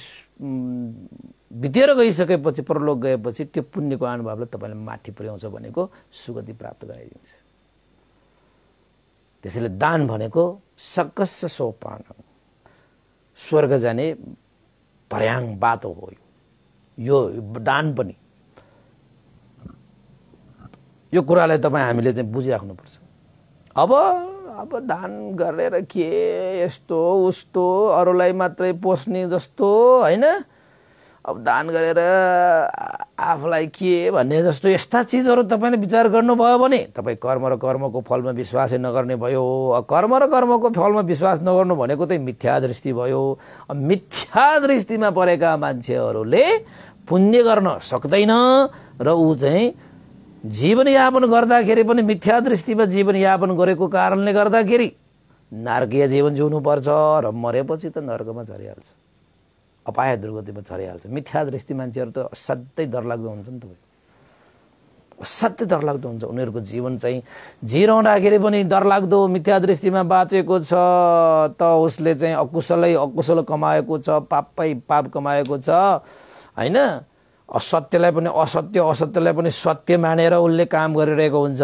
बितेर गइसकेपछि प्रलोक गएपछि त्यो पुण्यको अनुभवले तपाईँले माथि पुर्याउँछ भनेको सुगति प्राप्त गराइदिन्छ त्यसैले दान भनेको सकस सोपान स्वर्ग जाने भर्याङ बाटो हो यो दान पनि यो कुरालाई तपाईँ हामीले चाहिँ बुझिराख्नुपर्छ अब अब दान गरेर के यस्तो उस्तो अरूलाई मात्रै पोस्ने जस्तो होइन अब दान गरेर आफूलाई के भन्ने जस्तो यस्ता चिजहरू तपाईँले विचार गर्नुभयो भने तपाईँ कर्म र कर्मको फलमा विश्वासै नगर्ने भयो कर्म र कर्मको फलमा विश्वास नगर्नु भनेको चाहिँ मिथ्या दृष्टि भयो मिथ्या दृष्टिमा परेका मान्छेहरूले पुण्य गर्न सक्दैन र ऊ चाहिँ जीवनयापन गर्दाखेरि पनि मिथ्या दृष्टिमा जीवनयापन गरेको कारणले गर्दाखेरि नारकीय जीवन जिउनुपर्छ र मरेपछि त नर्कमा झरिहाल्छ अपाय दुर्गतिमा झरिहाल्छ मिथ्या दृष्टि मान्छेहरू त असाध्यै डरलाग्दो हुन्छ नि तपाईँ असाध्यै डरलाग्दो हुन्छ उनीहरूको जीवन चाहिँ जिराउँदाखेरि पनि डरलाग्दो मिथ्या दृष्टिमा बाँचेको छ त उसले चाहिँ अकुशलै अकुशल कमाएको छ पापै पाप कमाएको छ होइन असत्यलाई पनि असत्य असत्यलाई पनि सत्य मानेर उसले काम गरिरहेको हुन्छ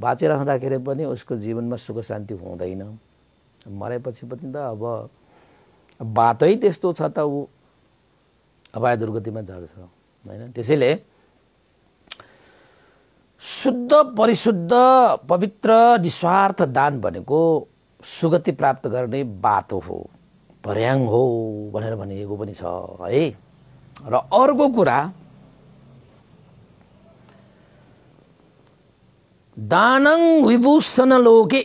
बाँचिरहँदाखेरि पनि उसको जीवनमा सुख शान्ति हुँदैन मरेपछि पनि त अब बातै त्यस्तो छ त ऊ अपाय दुर्गतिमा झर्छ होइन त्यसैले शुद्ध परिशुद्ध पवित्र निस्वार्थ दान भनेको सुगति प्राप्त गर्ने बाटो हो भर्याङ हो भनेर भनिएको पनि छ है र अर्को कुरा दानङ विभूषण लोके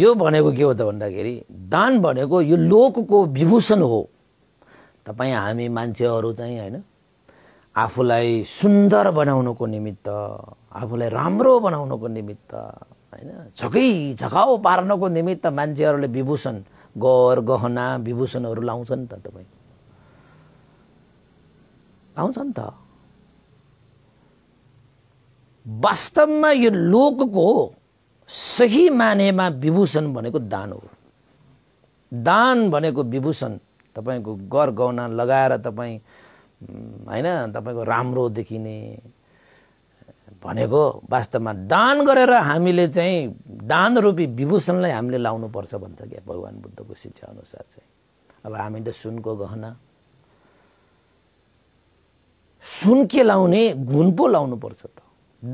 यो भनेको के हो त भन्दाखेरि दान भनेको यो लोकको विभूषण हो तपाईँ हामी मान्छेहरू चाहिँ होइन आफूलाई सुन्दर बनाउनुको निमित्त आफूलाई राम्रो बनाउनुको निमित्त होइन झकै झकाउ पार्नको निमित्त मान्छेहरूले विभूषण गर गहना विभूषणहरू लाउँछन् त तपाईँ आउँछ नि त वास्तवमा यो लोकको सही मानेमा विभूषण भनेको दान हो दान भनेको विभूषण तपाईँको गर गहना लगाएर तपाईँ होइन तपाईँको राम्रो देखिने भनेको वास्तवमा दान गरेर हामीले चाहिँ दान रूपी विभूषणलाई हामीले लाउनुपर्छ भन्छ क्या भगवान् बुद्धको शिक्षाअनुसार चाहिँ अब हामीले सुनको गहना सुन के लाउने गुण पो पर्छ त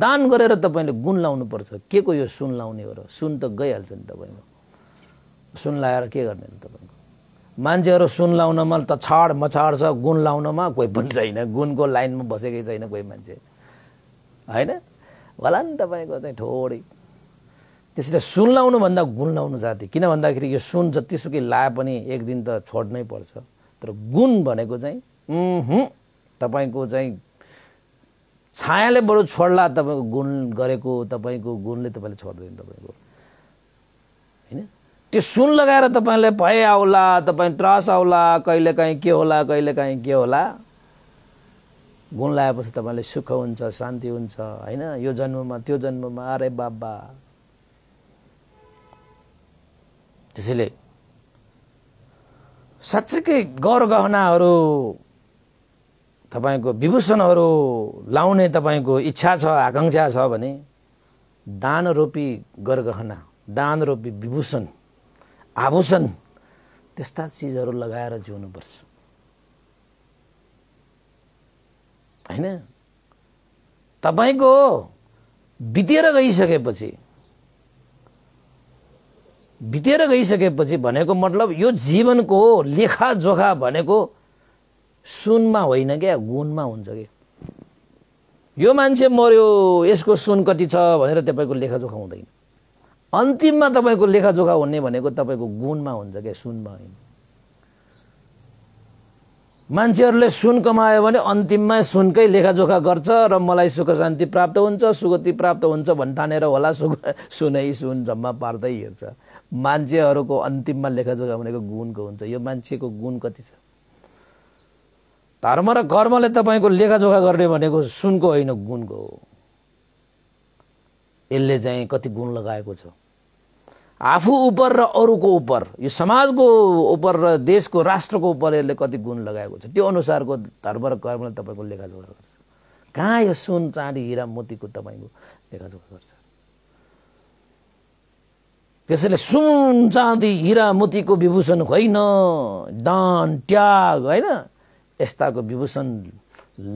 दान गरेर तपाईँले गुण लाउनुपर्छ के को यो सुन लाउने हो र सुन त गइहाल्छ नि तपाईँको सुन लाएर के गर्ने तपाईँको मान्छेहरू सुन लाउनमा त छाड मछाड छ गुण लाउनमा कोही पनि छैन गुणको लाइनमा बसेकै छैन कोही मान्छे होइन होला नि तपाईँको चाहिँ थोरै त्यसैले सुन लाउनुभन्दा गुण लाउनु जाति किन भन्दाखेरि यो सुन जतिसुकै लाए पनि एक दिन त छोड्नै पर्छ तर गुण भनेको चाहिँ तपाईँको चाहिँ छायाले बरु छोड्ला तपाईँको गुण गरेको तपाईँको गुणले तपाईँले छोड्दैन तपाईँको होइन त्यो सुन लगाएर तपाईँले भय आउला तपाईँ त्रास आउला कहिले काहीँ के होला कहिले काहीँ के होला गुण लगाएपछि तपाईँले सुख हुन्छ शान्ति हुन्छ होइन यो जन्ममा त्यो जन्ममा अरे बाबा त्यसैले साँच्चीकै गौर गहनाहरू तपाईँको विभूषणहरू लाउने तपाईँको इच्छा छ आकाङ्क्षा छ भने दान रोपी गरगहना दान रोपी विभूषण आभूषण त्यस्ता चिजहरू लगाएर जिउनुपर्छ होइन तपाईँको बितेर गइसकेपछि बितेर गइसकेपछि भनेको मतलब यो जीवनको लेखाजोखा भनेको सुनमा होइन क्या गुणमा हुन्छ कि यो मान्छे मऱ्यो यसको सुन कति छ भनेर तपाईँको लेखाजोखा हुँदैन अन्तिममा तपाईँको लेखाजोखा हुने भनेको तपाईँको गुणमा हुन्छ क्या सुनमा होइन मान्छेहरूले सुन कमायो भने अन्तिममा सुनकै लेखाजोखा गर्छ र मलाई सुख शान्ति प्राप्त हुन्छ सुगति प्राप्त हुन्छ भन्ने होला सुख सुनै सुन जम्मा पार्दै हेर्छ मान्छेहरूको अन्तिममा लेखाजोखा भनेको गुणको हुन्छ यो मान्छेको गुण कति छ धर्म र कर्मले तपाईँको लेखाजोखा गर्ने भनेको सुनको होइन गुणको हो यसले चाहिँ कति गुण लगाएको छ आफू उपर र अरूको उपर यो समाजको उपर र देशको राष्ट्रको उपर यसले कति गुण लगाएको छ त्यो अनुसारको धर्म र कर्मले तपाईँको लेखाजोखा गर्छ कहाँ यो सुन चाँदी हिरा मोतीको तपाईँको लेखाजोखा गर्छ त्यसैले सुन चाँदी हिरा मोतीको विभूषण होइन दान त्याग होइन यस्ताको विभूषण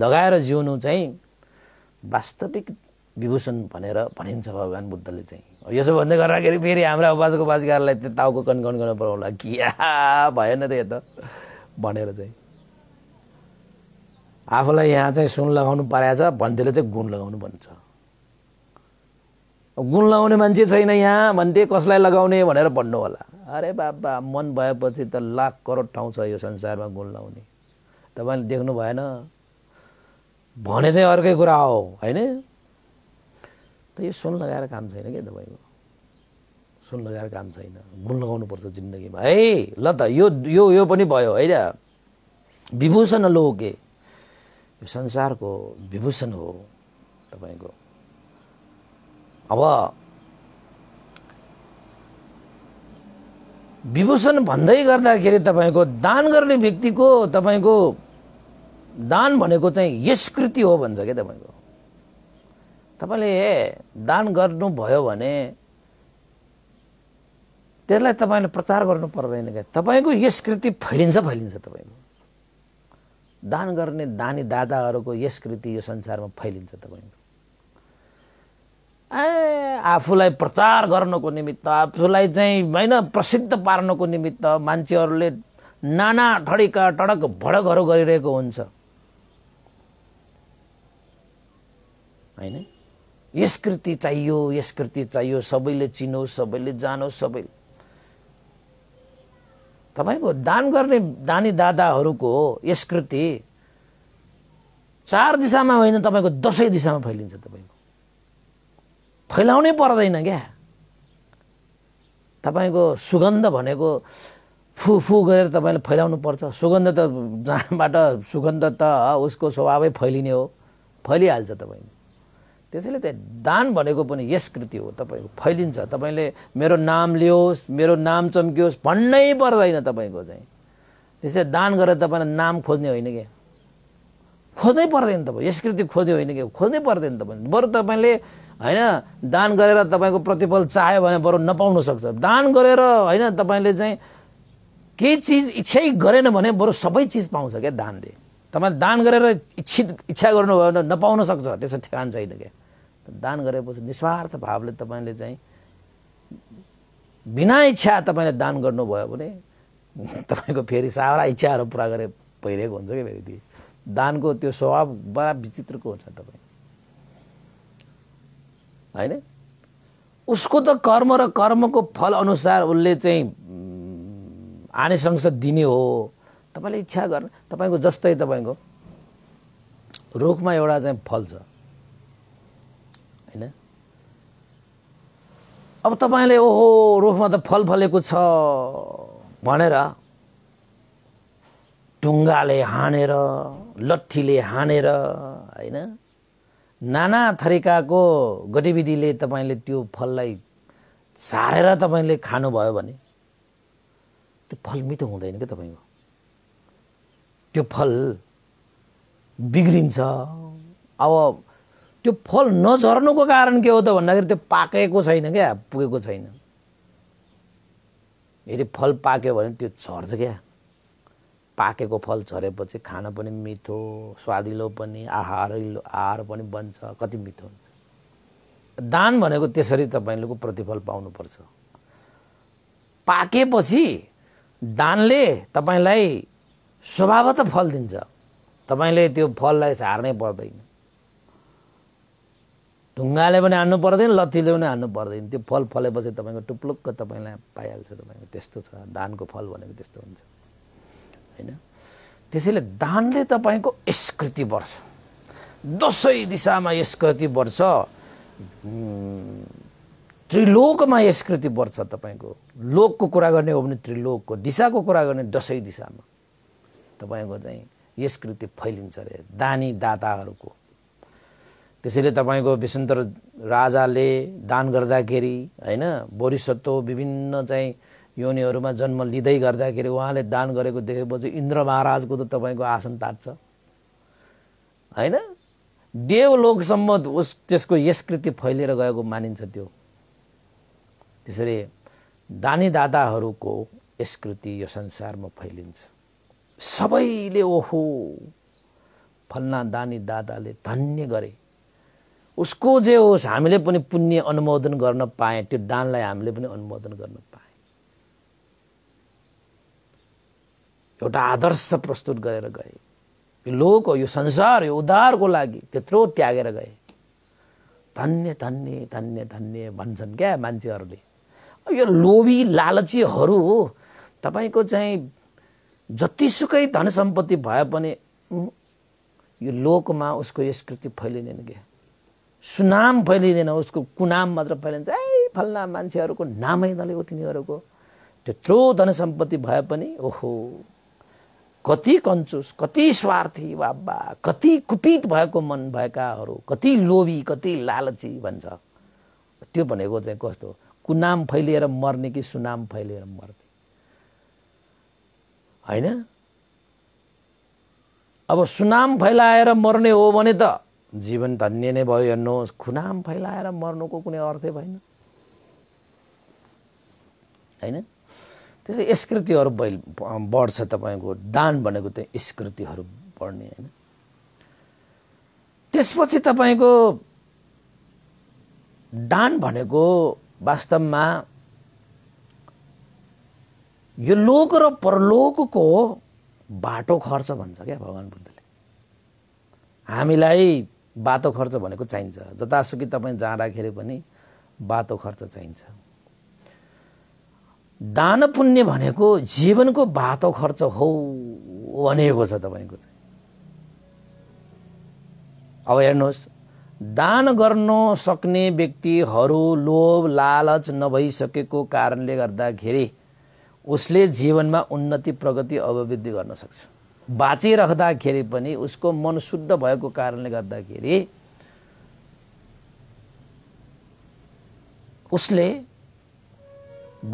लगाएर जिउनु चाहिँ वास्तविक विभूषण भनेर भनिन्छ भगवान् बुद्धले चाहिँ यसो भन्दै गर्दाखेरि फेरि हाम्रा उपासको उपासकारलाई त्यो टाउको कन्कन गर्नु पर्ला कि भएन त यो त भनेर चाहिँ आफूलाई यहाँ चाहिँ सुन लगाउनु परेछ भन्थेले चाहिँ गुण लगाउनु भन्छ गुण लगाउने मान्छे छैन यहाँ भन्थे कसलाई लगाउने भनेर भन्नु होला अरे बाबा मन भएपछि त लाख करोड ठाउँ छ यो संसारमा गुण लगाउने तपाईँले देख्नु भएन भने चाहिँ अर्कै कुरा हो होइन त यो सुन लगाएर काम छैन क्या तपाईँको सुन लगाएर काम छैन गुण लगाउनु पर्छ जिन्दगीमा है ल त यो यो यो पनि भयो होइन विभूषण लोके यो संसारको विभूषण हो तपाईँको अब विभूषण भन्दै गर्दाखेरि तपाईँको दान गर्ने व्यक्तिको तपाईँको दान भनेको चाहिँ यस कृति हो भन्छ क्या तपाईँको तपाईँले दान गर्नुभयो भने त्यसलाई तपाईँले प्रचार गर्नु पर्दैन क्या तपाईँको यस कृति फैलिन्छ फैलिन्छ तपाईँको दान गर्ने दानी दादाहरूको यस कृति यो संसारमा फैलिन्छ तपाईँको ए आफूलाई प्रचार गर्नको निमित्त आफूलाई चाहिँ होइन प्रसिद्ध पार्नको निमित्त मान्छेहरूले नाना ठडीका टडक भडकहरू गरिरहेको हुन्छ होइन यस कृति चाहियो यस कृति चाहियो सबैले चिनोस् सबैले जानोस् सबैले तपाईँको दान गर्ने दानी दादाहरूको यस कृति चार दिशामा होइन तपाईँको दसैँ दिशामा फैलिन्छ तपाईँको फैलाउनै पर्दैन क्या तपाईँको सुगन्ध भनेको फु फु गरेर तपाईँले फैलाउनु पर्छ सुगन्ध त जहाँबाट सुगन्ध त उसको स्वभावै फैलिने हो फैलिहाल्छ तपाईँको त्यसैले त दान भनेको पनि यस कृति हो तपाईँको फैलिन्छ तपाईँले मेरो नाम लियोस् मेरो नाम चम्कियोस् भन्नै पर्दैन तपाईँको चाहिँ त्यसै दान गरेर तपाईँलाई नाम खोज्ने होइन क्या खोज्नै पर्दैन तपाईँ यस कृति खोज्ने होइन कि खोज्नै पर्दैन तपाईँले बरु तपाईँले होइन दान गरेर तपाईँको प्रतिफल चाह्यो भने बरु नपाउनु सक्छ दान गरेर होइन तपाईँले चाहिँ केही चिज इच्छै गरेन भने बरु सबै चिज पाउँछ क्या दानले तपाईँले दान गरेर इच्छित इच्छा गर्नुभयो भने नपाउन सक्छ त्यसो ठेगान छैन क्या दान गरेपछि निस्वार्थ भावले तपाईँले चाहिँ बिना इच्छा तपाईँले दान गर्नुभयो भने तपाईँको फेरि सारा इच्छाहरू पुरा गरे भइरहेको हुन्छ क्या फेरि दानको त्यो स्वभाव बडा विचित्रको हुन्छ तपाईँ होइन उसको त कर्म र कर्मको फल अनुसार उसले चाहिँ आनेसँग दिने हो तपाईँले इच्छा गर्नु तपाईँको जस्तै तपाईँको रुखमा एउटा चाहिँ फल छ अब तपाईँले ओहो रुखमा त फल फलेको छ भनेर ढुङ्गाले हानेर लट्ठीले हानेर होइन नाना थरीकाको गतिविधिले तपाईँले त्यो फललाई झारेर तपाईँले खानुभयो भने त्यो फल मिठो हुँदैन क्या तपाईँको त्यो फल बिग्रिन्छ अब त्यो फल नझर्नुको कारण के हो त भन्दाखेरि त्यो पाकेको छैन क्या पुगेको छैन यदि फल पाक्यो भने त्यो झर्छ क्या पाकेको फल झरेपछि खान पनि मिठो स्वादिलो पनि आहारिलो आहार पनि बन्छ कति मिठो हुन्छ दान भनेको त्यसरी तपाईँले प्रतिफल पाउनुपर्छ पाकेपछि दानले तपाईँलाई स्वभावत फल दिन्छ तपाईँले त्यो फललाई सार्नै पर्दैन ढुङ्गाले पनि हान्नु पर्दैन लत्तीले पनि हान्नु पर्दैन त्यो फल फलेपछि तपाईँको टुप्लुक्क तपाईँलाई पाइहाल्छ तपाईँको त्यस्तो छ धानको फल भनेको त्यस्तो हुन्छ होइन त्यसैले दानले तपाईँको स्कृति बढ्छ दसै दिशामा स्कृति बढ्छ त्रिलोकमा स्कृति बढ्छ तपाईँको लोकको कुरा गर्ने हो भने त्रिलोकको दिशाको कुरा गर्ने दसैँ दिशामा तपाईँको चाहिँ कृति फैलिन्छ अरे दानी दाताहरूको त्यसैले तपाईँको विसन्तर राजाले दान गर्दाखेरि होइन बोरिसत्व विभिन्न चाहिँ योनीहरूमा जन्म लिँदै गर्दाखेरि उहाँले दान गरेको देखेपछि इन्द्र महाराजको त तपाईँको आसन तात्छ होइन देवलोकसम्म उस त्यसको यस कृति फैलिएर गएको मानिन्छ त्यो त्यसरी दानीदाताहरूको यस कृति यो संसारमा फैलिन्छ सबैले ओहो फल्ना दानी दादाले धन्य गरे उसको जे होस् हामीले पनि पुण्य अनुमोदन गर्न पाएँ त्यो दानलाई हामीले पनि अनुमोदन गर्न पाएँ एउटा आदर्श प्रस्तुत गरेर गए यो लोक हो यो संसार यो उद्धारको लागि त्यत्रो त्यागेर गए धन्य धन्य धन्य धन्य भन्छन् क्या मान्छेहरूले यो लोभी लालचीहरू हो तपाईँको चाहिँ जतिसुकै धन सम्पत्ति भए पनि यो लोकमा उसको यस कृति फैलिँदैन क्या सुनाम फैलिँदैन उसको कुनाम मात्र फैलिन्छ ए फल्ना मान्छेहरूको नामै नलिएको तिनीहरूको त्यत्रो धन सम्पत्ति भए पनि ओहो कति कन्चुस कति स्वार्थी बाबा कति कुपित भएको मन भएकाहरू कति लोभी कति लालची भन्छ त्यो भनेको चाहिँ कस्तो कुनाम फैलिएर मर्ने कि सुनाम फैलिएर मर्ने होइन अब सुनाम फैलाएर मर्ने हो भने त जीवन धन्य नै भयो हेर्नुहोस् खुनाम फैलाएर मर्नुको कुनै अर्थै भएन होइन त्यसै स्कृतिहरू बैल बढ्छ तपाईँको दान भनेको त्यो स्कृतिहरू बढ्ने होइन त्यसपछि तपाईँको दान भनेको वास्तवमा यो लोक र परलोकको बाटो खर्च भन्छ क्या भगवान् बुद्धले हामीलाई बाटो खर्च भनेको चाहिन्छ जतासुकै तपाईँ जाँदाखेरि पनि बाटो खर्च चाहिन्छ दान पुण्य भनेको जीवनको बाटो खर्च हो भनेको छ तपाईँको चाहिँ अब हेर्नुहोस् दान गर्न सक्ने व्यक्तिहरू लोभ लालच नभइसकेको कारणले गर्दाखेरि उसले जीवनमा उन्नति प्रगति अभिवृद्धि गर्न सक्छ बाँचिराख्दाखेरि पनि उसको मन शुद्ध भएको कारणले गर्दाखेरि उसले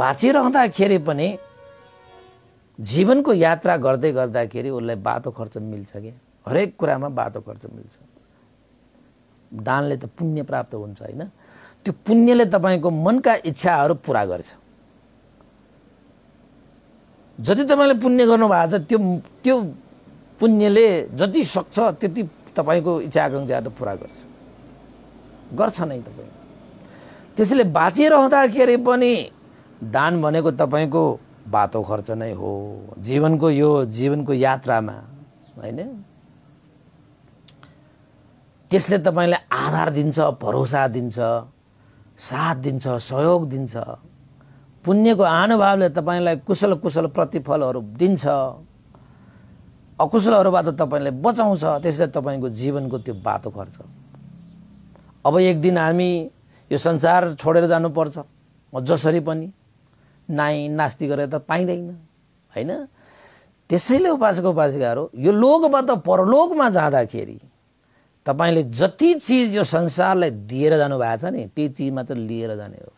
बाँचिरहँदाखेरि पनि जीवनको यात्रा गर्दै गर्दाखेरि उसलाई बाटो खर्च मिल्छ कि हरेक कुरामा बाटो खर्च मिल्छ दानले त पुण्य प्राप्त हुन्छ होइन त्यो पुण्यले तपाईँको मनका इच्छाहरू पुरा गर्छ जति तपाईँले पुण्य गर्नुभएको छ त्यो त्यो पुण्यले जति सक्छ त्यति तपाईँको इच्छा आकाङ्क्षाहरू पुरा गर्छ गर्छ नै तपाईँ त्यसैले बाँचिरहँदाखेरि पनि दान भनेको तपाईँको बाटो खर्च नै हो जीवनको यो जीवनको यात्रामा होइन त्यसले तपाईँलाई आधार दिन्छ भरोसा दिन्छ साथ दिन्छ सहयोग दिन्छ पुण्यको आनुभावले तपाईँलाई कुशल कुशल प्रतिफलहरू दिन्छ अकुशलहरूबाट तपाईँलाई बचाउँछ त्यसले तपाईँको जीवनको त्यो बाटो खर्च अब एक दिन हामी यो संसार छोडेर जानुपर्छ जसरी पनि नाइ नास्ति गरेर त पाइँदैन होइन त्यसैले उपासक उपासिकाहरू यो लोकबाट परलोकमा जाँदाखेरि तपाईँले जति चिज यो संसारलाई दिएर जानुभएको छ नि त्यही चिज मात्र लिएर जाने हो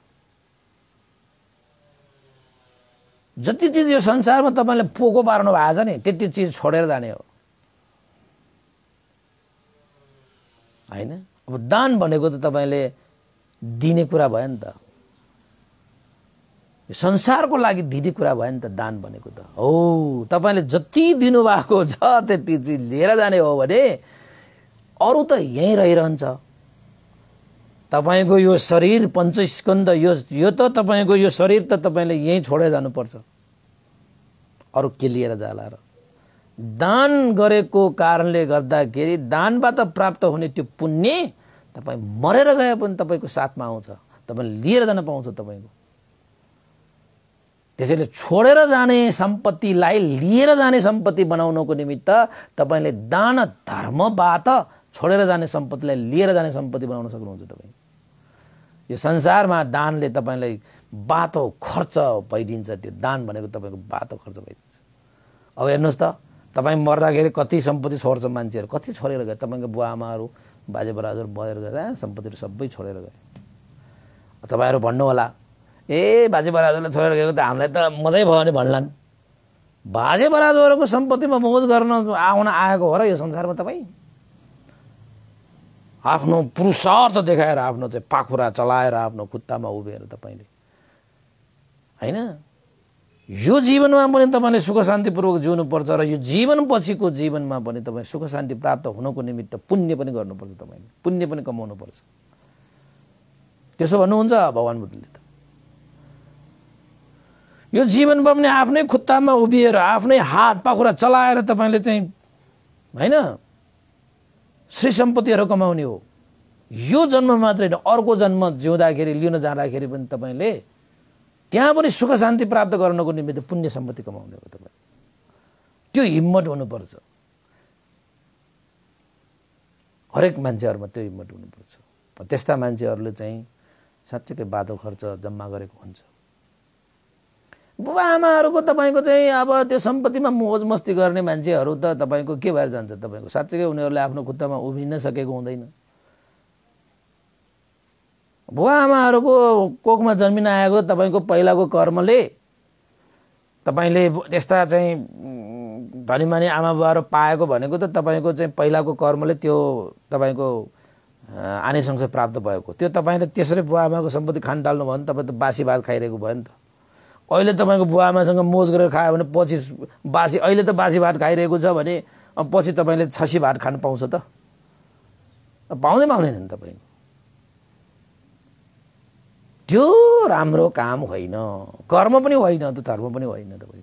जति चिज यो संसारमा तपाईँले पोको पार्नु भएको छ नि त्यति चिज छोडेर जाने हो होइन अब दान भनेको त तपाईँले दिने कुरा भयो नि त संसारको लागि दिने कुरा भयो नि त दान भनेको त हो तपाईँले जति दिनुभएको छ त्यति चिज लिएर जाने हो भने अरू त यहीँ रहिरहन्छ तपाईँको यो शरीर पञ्चस्कन्द यो यो त तपाईँको यो शरीर त तपाईँले यहीँ छोडेर जानुपर्छ अरू के लिएर जाला र दान गरेको कारणले गर्दाखेरि दानबाट प्राप्त हुने त्यो पुण्य तपाईँ मरेर गए पनि तपाईँको साथमा आउँछ तपाईँले लिएर जान पाउँछ तपाईँको त्यसैले छोडेर जाने सम्पत्तिलाई लिएर जाने सम्पत्ति बनाउनको निमित्त तपाईँले दान धर्मबाट छोडेर जाने सम्पत्तिलाई लिएर जाने सम्पत्ति बनाउन सक्नुहुन्छ तपाईँ यो संसारमा दानले तपाईँलाई बातो खर्च भइदिन्छ त्यो दान भनेको तपाईँको बातो खर्च भइदिन्छ अब हेर्नुहोस् त तपाईँ मर्दाखेरि कति सम्पत्ति छोड्छ मान्छेहरू कति छोडेर गए तपाईँको बुवा आमाहरू बाजे बराजुहरू बजेर गएर सम्पत्तिहरू सबै छोडेर गए तपाईँहरू होला ए बाजे बराजुलाई छोडेर गएको त हामीलाई त मजै भयो भने भन्लान् बाजे बराजुहरूको सम्पत्तिमा मोज गर्न आउन आएको हो र यो संसारमा तपाईँ आफ्नो पुरुषार्थ देखाएर आफ्नो चाहिँ पाखुरा चलाएर आफ्नो खुत्तामा उभिएर तपाईँले होइन यो जीवनमा पनि तपाईँले सुख शान्तिपूर्वक जिउनुपर्छ र यो जीवनपछिको जीवनमा पनि तपाईँ सुख शान्ति प्राप्त हुनको निमित्त पुण्य पनि गर्नुपर्छ तपाईँले पुण्य पनि कमाउनु पर्छ त्यसो भन्नुहुन्छ भगवान् बुद्धले त यो जीवनमा पनि आफ्नै खुत्तामा उभिएर आफ्नै हात पाखुरा चलाएर तपाईँले चाहिँ होइन श्री सम्पत्तिहरू कमाउने हो यो जन्म मात्र होइन अर्को जन्म जिउँदाखेरि लिन जाँदाखेरि पनि तपाईँले त्यहाँ पनि सुख शान्ति प्राप्त गर्नको निमित्त पुण्य सम्पत्ति कमाउने हो तपाईँ त्यो हिम्मत हुनुपर्छ हरेक मान्छेहरूमा त्यो हिम्मत हुनुपर्छ त्यस्ता मान्छेहरूले चाहिँ साँच्चैकै बाधो खर्च जम्मा गरेको हुन्छ बुबा आमाहरूको तपाईँको चाहिँ अब त्यो सम्पत्तिमा मोज मस्ती गर्ने मान्छेहरू त तपाईँको के भएर जान्छ तपाईँको साँच्चैकै उनीहरूले आफ्नो खुट्टामा उभिन सकेको हुँदैन बुवा आमाहरूको कोखमा जन्मिन आएको तपाईँको पहिलाको कर्मले तपाईँले त्यस्ता चाहिँ धनीमानी आमा बुबाहरू पाएको भनेको त तपाईँको चाहिँ पहिलाको कर्मले त्यो तपाईँको आनेसँग प्राप्त भएको त्यो तपाईँले त्यसरी बुवा आमाको सम्पत्ति खान थाल्नुभयो भने तपाईँ त बासी भात खाइरहेको भयो नि त अहिले तपाईँको बुवा आमासँग मोज गरेर खायो भने पछि बासी अहिले त बासी भात खाइरहेको छ भने पछि तपाईँले छसी भात खानु पाउँछ त पाउँदै पाउँदैन नि तपाईँ त्यो राम्रो काम होइन कर्म पनि होइन त धर्म पनि होइन तपाईँ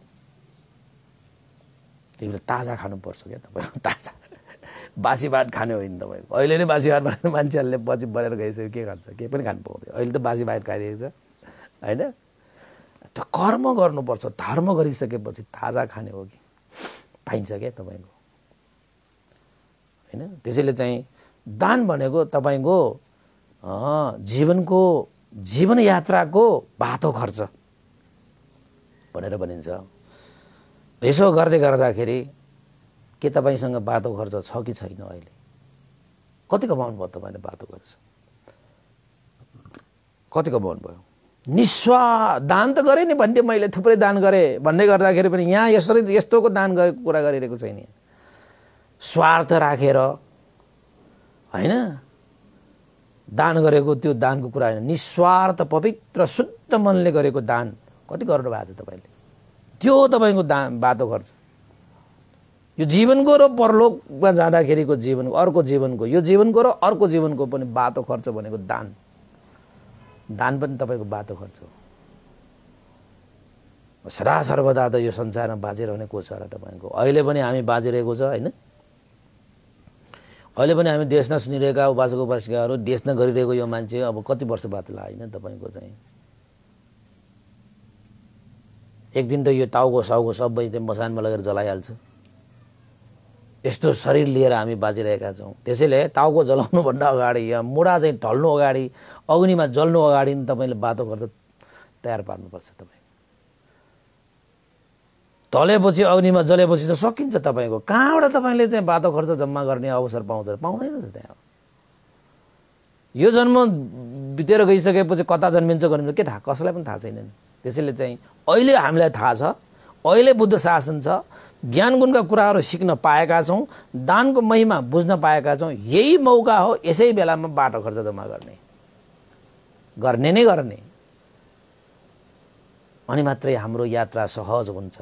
त्यही भएर ताजा खानुपर्छ क्या तपाईँ ताजा बासी भात खाने होइन तपाईँको अहिले नै बासी भात भने मान्छेहरूले पछि बनेर गइसक्यो के खान्छ केही पनि खानु पाउँदैन अहिले त बासी भात खाइरहेको छ होइन त कर्म गर्नुपर्छ धर्म गरिसकेपछि ताजा खाने हो कि पाइन्छ क्या तपाईँको होइन त्यसैले चाहिँ दान भनेको तपाईँको जीवनको जीवनयात्राको बाटो खर्च भनेर भनिन्छ यसो गर्दै गर्दाखेरि के तपाईँसँग बाटो खर्च छ कि छैन अहिले कति कमाउनु भयो तपाईँले बाटो खर्च कति कमाउनु भयो निस्वा दान त गरेँ नि भन्ने मैले थुप्रै दान गरेँ भन्दै गर्दाखेरि पनि यहाँ यसरी यस्तोको दान गरेको कुरा गरिरहेको छैन स्वार्थ राखेर होइन दान गरेको त्यो दानको कुरा होइन निस्वार्थ पवित्र शुद्ध मनले गरेको दान कति गर्नु भएको छ तपाईँले त्यो तपाईँको दान बाटो गर्छ यो जीवनको र परलोकमा जाँदाखेरिको जीवनको अर्को जीवनको यो जीवनको र अर्को जीवनको पनि बाटो खर्च भनेको दान दान पनि तपाईँको बाटो खर्च हो सरा सर्वदा त यो संसारमा बाँचिरहने को छ र तपाईँको अहिले पनि हामी बाँचिरहेको छ होइन अहिले पनि हामी देश न सुनिरहेका उपासक उपासिकाहरू देश न गरिरहेको यो मान्छे अब कति वर्ष बाद ला होइन तपाईँको चाहिँ एक दिन त यो टाउको साउको सबै त्यो मसानमा लगेर जलाइहाल्छ यस्तो शरीर लिएर हामी बाँचिरहेका छौँ त्यसैले टाउको जलाउनुभन्दा अगाडि या मुढा चाहिँ ढल्नु अगाडि अग्निमा जल्नु अगाडि तपाईँले बाटो गर्दा तयार पार्नुपर्छ तपाईँ ढलेपछि अग्निमा जलेपछि त सकिन्छ तपाईँको कहाँबाट तपाईँले चाहिँ बाटो खर्च जम्मा गर्ने अवसर पाउँछ पाउँदैन त त्यहाँ यो जन्म बितेर गइसकेपछि कता जन्मिन्छ गर्नु के थाहा कसैलाई पनि थाहा छैन त्यसैले चाहिँ अहिले हामीलाई थाहा छ अहिले बुद्ध शासन छ ज्ञान गुणका कुराहरू सिक्न पाएका छौँ दानको महिमा बुझ्न पाएका छौँ यही मौका हो यसै बेलामा बाटो खर्च जम्मा गर्ने गर्ने नै गर्ने अनि मात्रै हाम्रो यात्रा सहज हुन्छ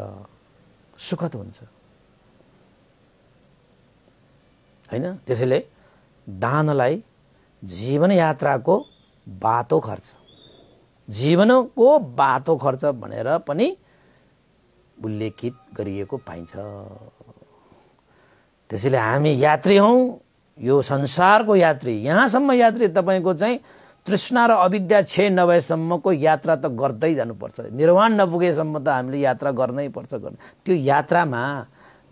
सुखद हुन्छ होइन त्यसैले दानलाई जीवनयात्राको बाटो खर्च जीवनको बाटो खर्च भनेर पनि उल्लेखित गरिएको पाइन्छ त्यसैले हामी यात्री हौँ यो संसारको यात्री यहाँसम्म यात्री तपाईँको चाहिँ तृष्णा र अविद्या छे नभएसम्मको यात्रा त गर्दै जानुपर्छ निर्वाण नपुगेसम्म त हामीले यात्रा गर्नै पर्छ गर्नु त्यो यात्रामा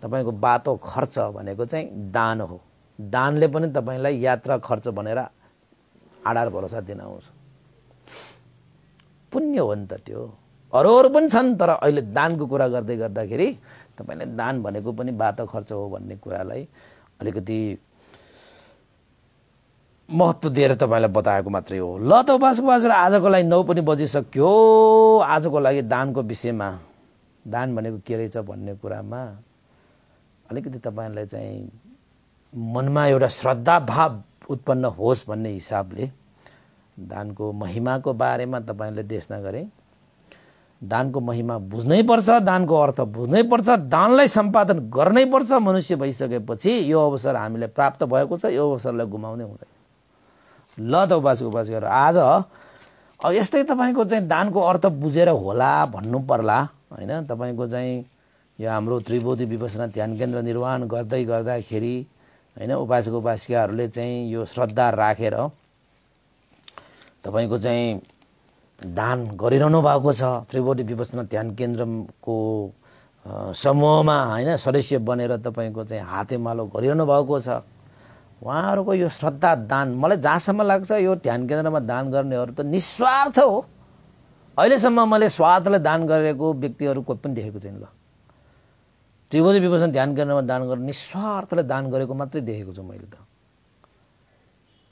तपाईँको बाटो खर्च भनेको चाहिँ दान हो दानले पनि तपाईँलाई यात्रा खर्च भनेर आडार भरोसा दिन आउँछ पुण्य हो नि त त्यो अरू अरू पनि छन् तर अहिले दानको कुरा गर्दै गर्दाखेरि तपाईँले दान भनेको पनि बाटो खर्च हो भन्ने कुरालाई अलिकति महत्त्व दिएर तपाईँलाई बताएको मात्रै हो ल त उपासको बाजुर आजको लागि नौ पनि बजिसक्यो आजको लागि दानको विषयमा दान भनेको के रहेछ भन्ने कुरामा अलिकति तपाईँलाई चाहिँ मनमा एउटा श्रद्धाभाव उत्पन्न होस् भन्ने हिसाबले दानको महिमाको बारेमा तपाईँले देशना गरेँ दानको महिमा बुझ्नै पर्छ दानको अर्थ बुझ्नै पर्छ दानलाई सम्पादन गर्नै पर्छ मनुष्य भइसकेपछि यो अवसर हामीले प्राप्त भएको छ यो अवसरलाई गुमाउने हुँदैन ल त उपास उपास गरेर आज अब यस्तै तपाईँको चाहिँ दानको अर्थ बुझेर होला भन्नु पर्ला होइन तपाईँको चाहिँ यो हाम्रो त्रिबोधी विपसना ध्यान केन्द्र निर्माण गर्दै गर्दाखेरि होइन उपासक उपासिकाहरूले चाहिँ यो श्रद्धा राखेर तपाईँको चाहिँ दान गरिरहनु भएको छ त्रिभुवन विपसना ध्यान केन्द्रको समूहमा होइन सदस्य बनेर तपाईँको चाहिँ हातेमालो गरिरहनु भएको छ उहाँहरूको यो श्रद्धा दान मलाई जहाँसम्म लाग्छ यो ध्यान केन्द्रमा दान गर्नेहरू त निस्वार्थ हो अहिलेसम्म मैले स्वार्थले दान गरेको व्यक्तिहरू कोही पनि देखेको छैन ल त्रिभुवन विभूषण ध्यान केन्द्रमा दान गर्ने निस्वार्थले दान गरेको मात्रै देखेको छु मैले त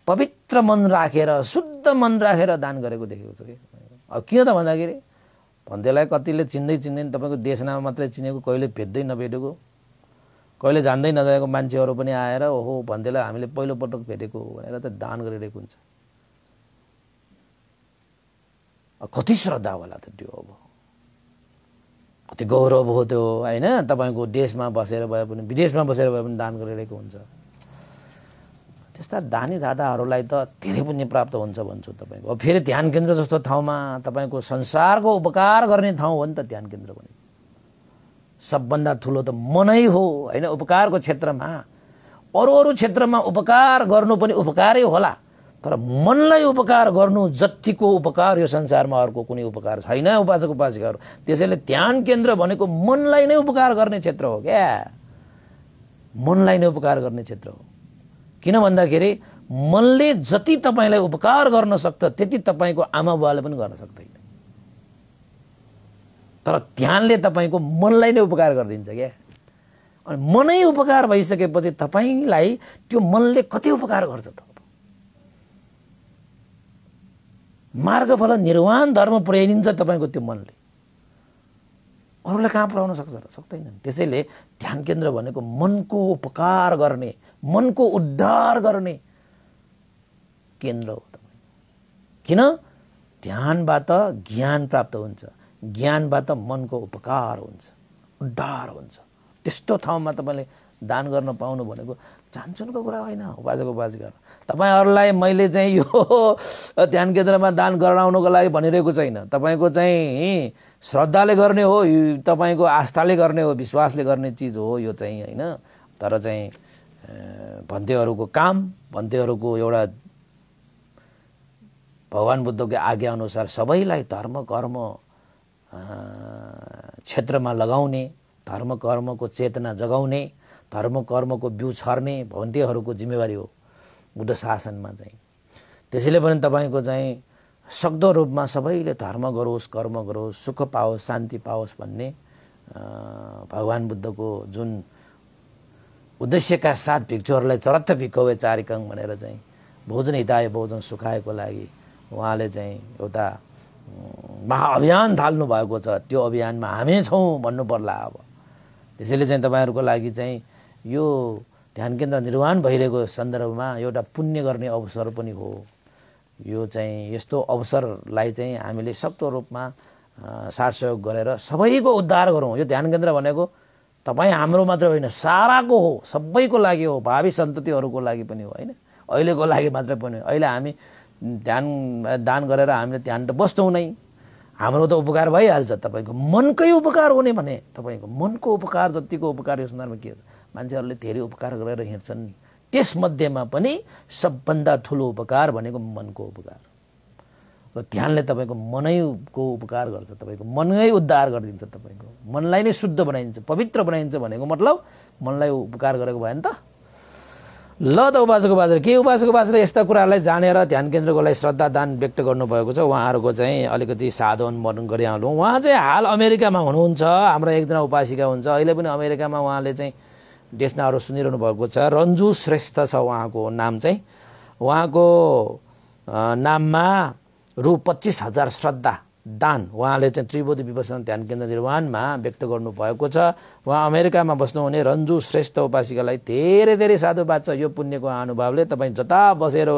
पवित्र मन राखेर शुद्ध मन राखेर दान गरेको देखेको छु कि अब के त भन्दाखेरि भन्दैलाई कतिले चिन्दै चिन्दैन तपाईँको देशनामा मात्रै चिनेको कहिले भेट्दै नभेटेको कहिले जान्दै नजाएको मान्छेहरू पनि आएर ओहो भन्दैलाई हामीले पहिलोपटक भेटेको भनेर त दान गरिरहेको हुन्छ कति श्रद्धा होला त त्यो अब कति गौरव हो त्यो होइन तपाईँको देशमा बसेर भए पनि विदेशमा बसेर भए पनि दान गरिरहेको हुन्छ त्यस्ता दानी दादाहरूलाई त धेरै पुण्य प्राप्त हुन्छ भन्छु तपाईँको अब फेरि ध्यान केन्द्र जस्तो ठाउँमा तपाईँको संसारको उपकार गर्ने ठाउँ हो नि त ध्यान केन्द्र पनि सबभन्दा ठुलो त मनै हो होइन उपकारको क्षेत्रमा अरू अरू क्षेत्रमा उपकार गर्नु पनि उपकारै होला तर मनलाई उपकार गर्नु जतिको उपकार यो संसारमा अर्को कुनै उपकार छैन उपासक उपासिकाहरू त्यसैले ध्यान केन्द्र भनेको मनलाई नै उपकार गर्ने क्षेत्र हो क्या मनलाई नै उपकार गर्ने क्षेत्र हो किन भन्दाखेरि मनले जति तपाईँलाई उपकार गर्न सक्छ त्यति तपाईँको आमा बुवाले पनि गर्न सक्दैन तर ध्यानले तपाईँको मनलाई नै उपकार गरिदिन्छ क्या अनि मनै उपकार भइसकेपछि तपाईँलाई त्यो मनले कति उपकार गर्छ त मार्गफल निर्वाण धर्म पुर्याइदिन्छ तपाईँको त्यो मनले अरूलाई कहाँ पुऱ्याउन सक्छ र सक्दैनन् त्यसैले ध्यान केन्द्र भनेको मनको उपकार गर्ने मनको उद्धार गर्ने केन्द्र हो तपाईँ किन ध्यानबाट ज्ञान प्राप्त हुन्छ ज्ञानबाट मनको उपकार हुन्छ उद्धार हुन्छ त्यस्तो ठाउँमा तपाईँले दान गर्न पाउनु भनेको चान्चुनको कुरा होइन उपाजको उपाज गर्न तपाईँहरूलाई मैले चाहिँ यो ध्यान केन्द्रमा दान गराउनुको लागि भनिरहेको छैन तपाईँको चाहिँ श्रद्धाले गर्ने हो तपाईँको आस्थाले गर्ने हो विश्वासले गर्ने चिज हो यो चाहिँ होइन तर चाहिँ भन्तेहरूको काम भन्तेहरूको एउटा भगवान् बुद्धको आज्ञा अनुसार सबैलाई धर्म कर्म क्षेत्रमा लगाउने धर्म कर्मको चेतना जगाउने धर्म कर्मको बिउ छर्ने भन्तेहरूको जिम्मेवारी हो बुद्ध शासनमा चाहिँ त्यसैले पनि तपाईँको चाहिँ सक्दो रूपमा सबैले धर्म गरोस् कर्म गरोस् सुख पाओस् शान्ति पाओस् भन्ने भगवान् बुद्धको जुन उद्देश्यका साथ भिक्षुहरूलाई चरत्त भिक्कवे चारिकङ भनेर चाहिँ भोजन हिताय भोजन सुखाएको लागि उहाँले चाहिँ एउटा महाअभियान थाल्नु भएको छ त्यो अभियानमा हामी छौँ भन्नु पर्ला अब त्यसैले चाहिँ तपाईँहरूको लागि चाहिँ यो ध्यान केन्द्र निर्माण भइरहेको सन्दर्भमा एउटा पुण्य गर्ने अवसर पनि हो यो चाहिँ यस्तो अवसरलाई चाहिँ हामीले सक्दो रूपमा साथ सहयोग गरेर सबैको उद्धार गरौँ यो ध्यान केन्द्र भनेको तपाईँ हाम्रो मात्र होइन साराको हो सबैको लागि हो भावी सन्ततिहरूको लागि पनि हो होइन अहिलेको लागि मात्र पनि हो अहिले हामी ध्यान दान गरेर हामीले ध्यान त बस्छौँ नै हाम्रो त उपकार भइहाल्छ तपाईँको मनकै उपकार हुने भने तपाईँको मनको उपकार जतिको उपकार यो संसारमा के मान्छेहरूले धेरै उपकार गरेर हिँड्छन् नि त्यसमध्येमा पनि सबभन्दा ठुलो उपकार भनेको मनको उपकार र ध्यानले तपाईँको मनैको उपकार गर्छ तपाईँको मनै उद्धार गरिदिन्छ तपाईँको मनलाई नै शुद्ध बनाइदिन्छ पवित्र बनाइन्छ भनेको मतलब मनलाई उपकार गरेको भयो नि त ल त उपासको बाजेर के उपासको बाजेले यस्ता कुराहरूलाई जानेर ध्यान केन्द्रकोलाई श्रद्धा दान व्यक्त गर्नुभएको छ उहाँहरूको चाहिँ अलिकति साधन अनुमोदन गरिहालौँ उहाँ चाहिँ हाल अमेरिकामा हुनुहुन्छ हाम्रो एकजना उपासिका हुन्छ अहिले पनि अमेरिकामा उहाँले चाहिँ डेस्नाहरू सुनिरहनु भएको छ रन्जु श्रेष्ठ छ उहाँको नाम चाहिँ उहाँको नाममा रु पच्चिस हजार श्रद्धा दान उहाँले चाहिँ त्रिभुध विपसन ध्यान केन्द्र निर्माणमा व्यक्त गर्नुभएको छ उहाँ अमेरिकामा बस्नुहुने रन्जु श्रेष्ठ उपासिकालाई धेरै धेरै साधुवाद छ यो पुण्यको अनुभवले तपाईँ जता बसेर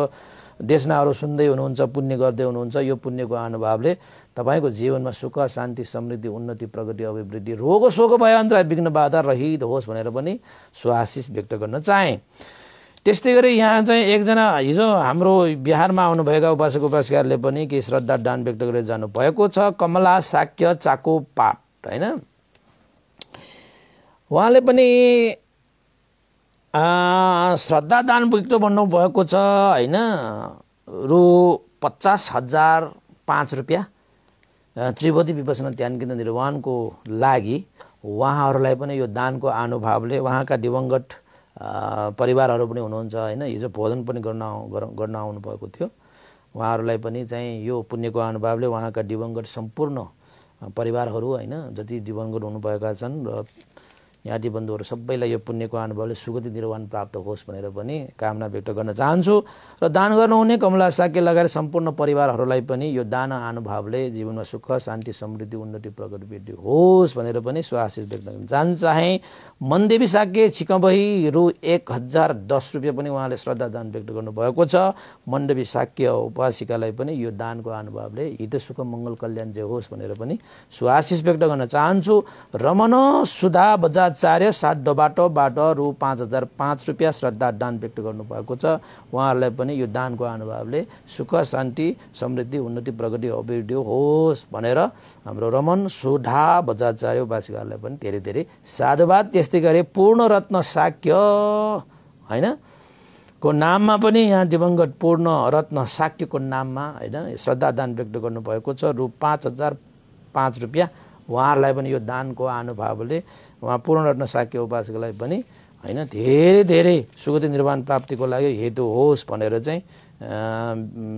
देशनाहरू सुन्दै हुनुहुन्छ पुण्य गर्दै हुनुहुन्छ यो पुण्यको अनुभवले तपाईँको जीवनमा सुख शान्ति समृद्धि उन्नति प्रगति अभिवृद्धि रोगो शोक भयो अन्तर विघ्न बाधा रहित होस् भनेर पनि सुहासिस व्यक्त गर्न चाहे त्यस्तै गरी यहाँ चाहिँ एकजना हिजो हाम्रो बिहारमा आउनुभएका उपासक उपासकारले पनि केही श्रद्धा दान व्यक्त गरेर जानुभएको छ कमला साक्य चाको पाप होइन उहाँले पनि श्रद्धा दान व्यक्त भन्नुभएको छ होइन रु पचास हजार पाँच रुपियाँ त्रिवेदी विपसना ध्यान केन्द्र निर्वाणको लागि उहाँहरूलाई पनि यो दानको अनुभवले उहाँका दिवङ्गत परिवारहरू पनि हुनुहुन्छ होइन हिजो भोजन पनि गर्न गर्न आउनुभएको थियो उहाँहरूलाई पनि चाहिँ यो पुण्यको अनुभवले उहाँका दिवङ्गत सम्पूर्ण परिवारहरू होइन जति दिवङ्गत हुनुभएका छन् र यादी बन्धुहरू सबैलाई यो पुण्यको अनुभवले सुगति निर्वाण प्राप्त होस् भनेर पनि कामना व्यक्त गर्न चाहन्छु र दान गर्नुहुने कमला साक्य लगायत सम्पूर्ण परिवारहरूलाई पनि यो दान अनुभवले जीवनमा सुख शान्ति समृद्धि उन्नति प्रगति वृद्धि होस् भनेर पनि स्वाशिष व्यक्त गर्न चाहन चाहे मनदेवी साक्य छिकबही रु एक हजार दस रुपियाँ पनि उहाँले श्रद्धादान व्यक्त गर्नुभएको छ मन्डवी साक्य उपासिकालाई पनि यो दानको अनुभवले हित सुख मङ्गल कल्याण जे होस् भनेर पनि सुहाशिष व्यक्त गर्न चाहन्छु रमन सुधा बजाज आचार्य साधोबाटोबाट रु पाँच हजार पाँच रुपियाँ श्रद्धा दान व्यक्त गर्नुभएको छ उहाँहरूलाई पनि यो दानको अनुभवले सुख शान्ति समृद्धि उन्नति प्रगति अभिवृद्धि होस् भनेर हाम्रो रमन सुधा बजाचार्य पनि धेरै धेरै साधुवाद त्यस्तै गरी पूर्ण रत्न साक्य होइन को नाममा पनि यहाँ दिवङ्गत पूर्ण रत्न साक्यको नाममा होइन श्रद्धा दान व्यक्त गर्नुभएको छ रु पाँच हजार पाँच रुपियाँ उहाँहरूलाई पनि यो दानको अनुभवले उहाँ पूर्णरत्न शाक्य उपासकलाई पनि होइन धेरै धेरै सुगति निर्माण प्राप्तिको लागि हेतु होस् भनेर चाहिँ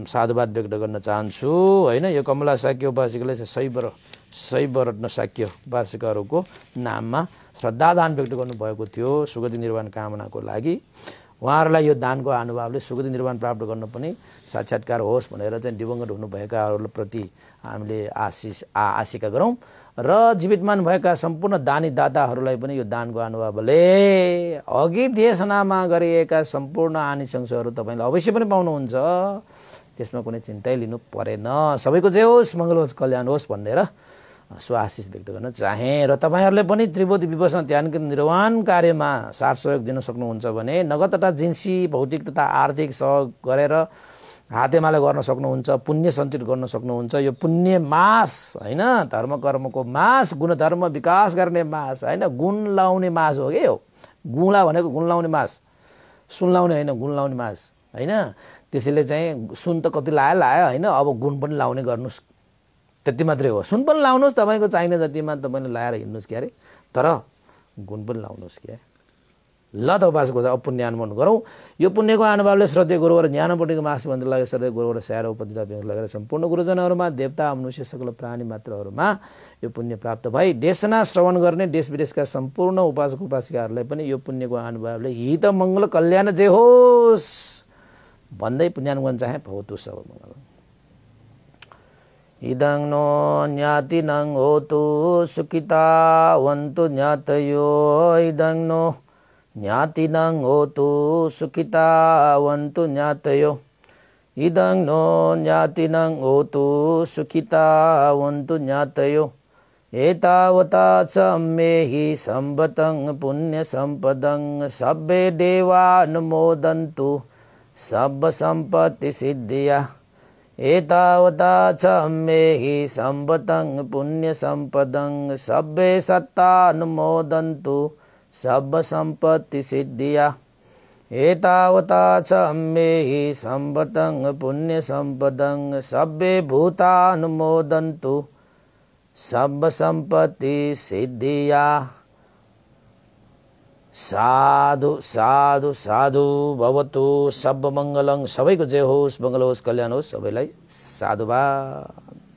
साधुवाद व्यक्त गर्न चाहन्छु होइन यो कमला शाक्य उपासकलाई शैव शैव रत्न शाक्य उपासकहरूको नाममा श्रद्धादान व्यक्त गर्नुभएको थियो सुगति निर्माण कामनाको लागि उहाँहरूलाई यो दानको अनुभवले सुगति निर्माण प्राप्त गर्न पनि साक्षात्कार होस् भनेर चाहिँ दिवङ्गत हुनुभएकाहरूप्रति हामीले आशिष आ आशिका गरौँ र जीवितमान भएका सम्पूर्ण दानी दाताहरूलाई पनि यो दानको अनुभवले अघि देशनामा गरिएका सम्पूर्ण आनिसंशहरू तपाईँले अवश्य पनि पाउनुहुन्छ त्यसमा कुनै चिन्तै लिनु परेन सबैको जे होस् मङ्गल होस् कल्याण होस् भनेर सुआशिष व्यक्त गर्न चाहेँ र तपाईँहरूले पनि त्रिभुत विवसन ध्यान निर्वाण कार्यमा साथ सहयोग दिन सक्नुहुन्छ भने नगद जिन्सी भौतिक तथा आर्थिक सहयोग गरेर हातेमाले गर्न सक्नुहुन्छ पुण्य सञ्चित गर्न सक्नुहुन्छ यो पुण्य मास होइन धर्म कर्मको मास गुणधर्म विकास गर्ने मास होइन गुण लाउने मास हो कि हो गुला भनेको गुण लाउने मास सुन लाउने होइन गुण लाउने मास होइन त्यसैले चाहिँ सुन त कति लायो लायो होइन अब गुण पनि लाउने गर्नुहोस् त्यति मात्रै हो सुन पनि लाउनुहोस् तपाईँको चाहिने जतिमा तपाईँले लाएर हिँड्नुहोस् क्यारे तर गुण पनि लाउनुहोस् क्या ल त उपासको पुण्य ज्ञानमन गरौँ यो पुण्यको अनुभवले श्रद्धे गुरुवर ज्ञानपट्टिको भन्दा लगेर श्रद्धे गुरुवर स्याहार उपन्त लगेर सम्पूर्ण गुरुजनहरूमा देवता मनुष्य सकल प्राणी मात्रहरूमा यो पुण्य प्राप्त भई देशना श्रवण गर्ने देश विदेशका सम्पूर्ण उपासक उपासिकाहरूलाई पनि यो पुण्यको अनुभवले हित मङ्गल कल्याण जे होस् भन्दै पुण्यानुगन चाहे भौतु सब मङ्गल इदं नो ज्ञातिनं होतु सुकिता वन्तु ज्ञातयो इदं नो ज्ञातिनं होतु सुखितावन्तु ज्ञातयो इदं नो ज्ञातिनं होतु सुखितावन्तु ज्ञातयो एतावता च मे हि सम्बतं पुण्यसम्पदं सभ्ये देवानुमोदन्तु सर्वसम्पत्तिसिद्धिया एतावता च मे हि सम्बतं पुण्यसम्पदं सभ्ये सत्तानुमोदन्तु सब संपत्ति सर्वसम्पत्तिसिद्धिया एतावता च अम्मेहि सम्पतं पुण्यसम्पदं सब संपत्ति सिद्धिया साधु साधु साधु भवतु सब्बमङ्गलं सबैको जे होस् मंगल होस् कल्याण होस् सबैलाई साधुवाद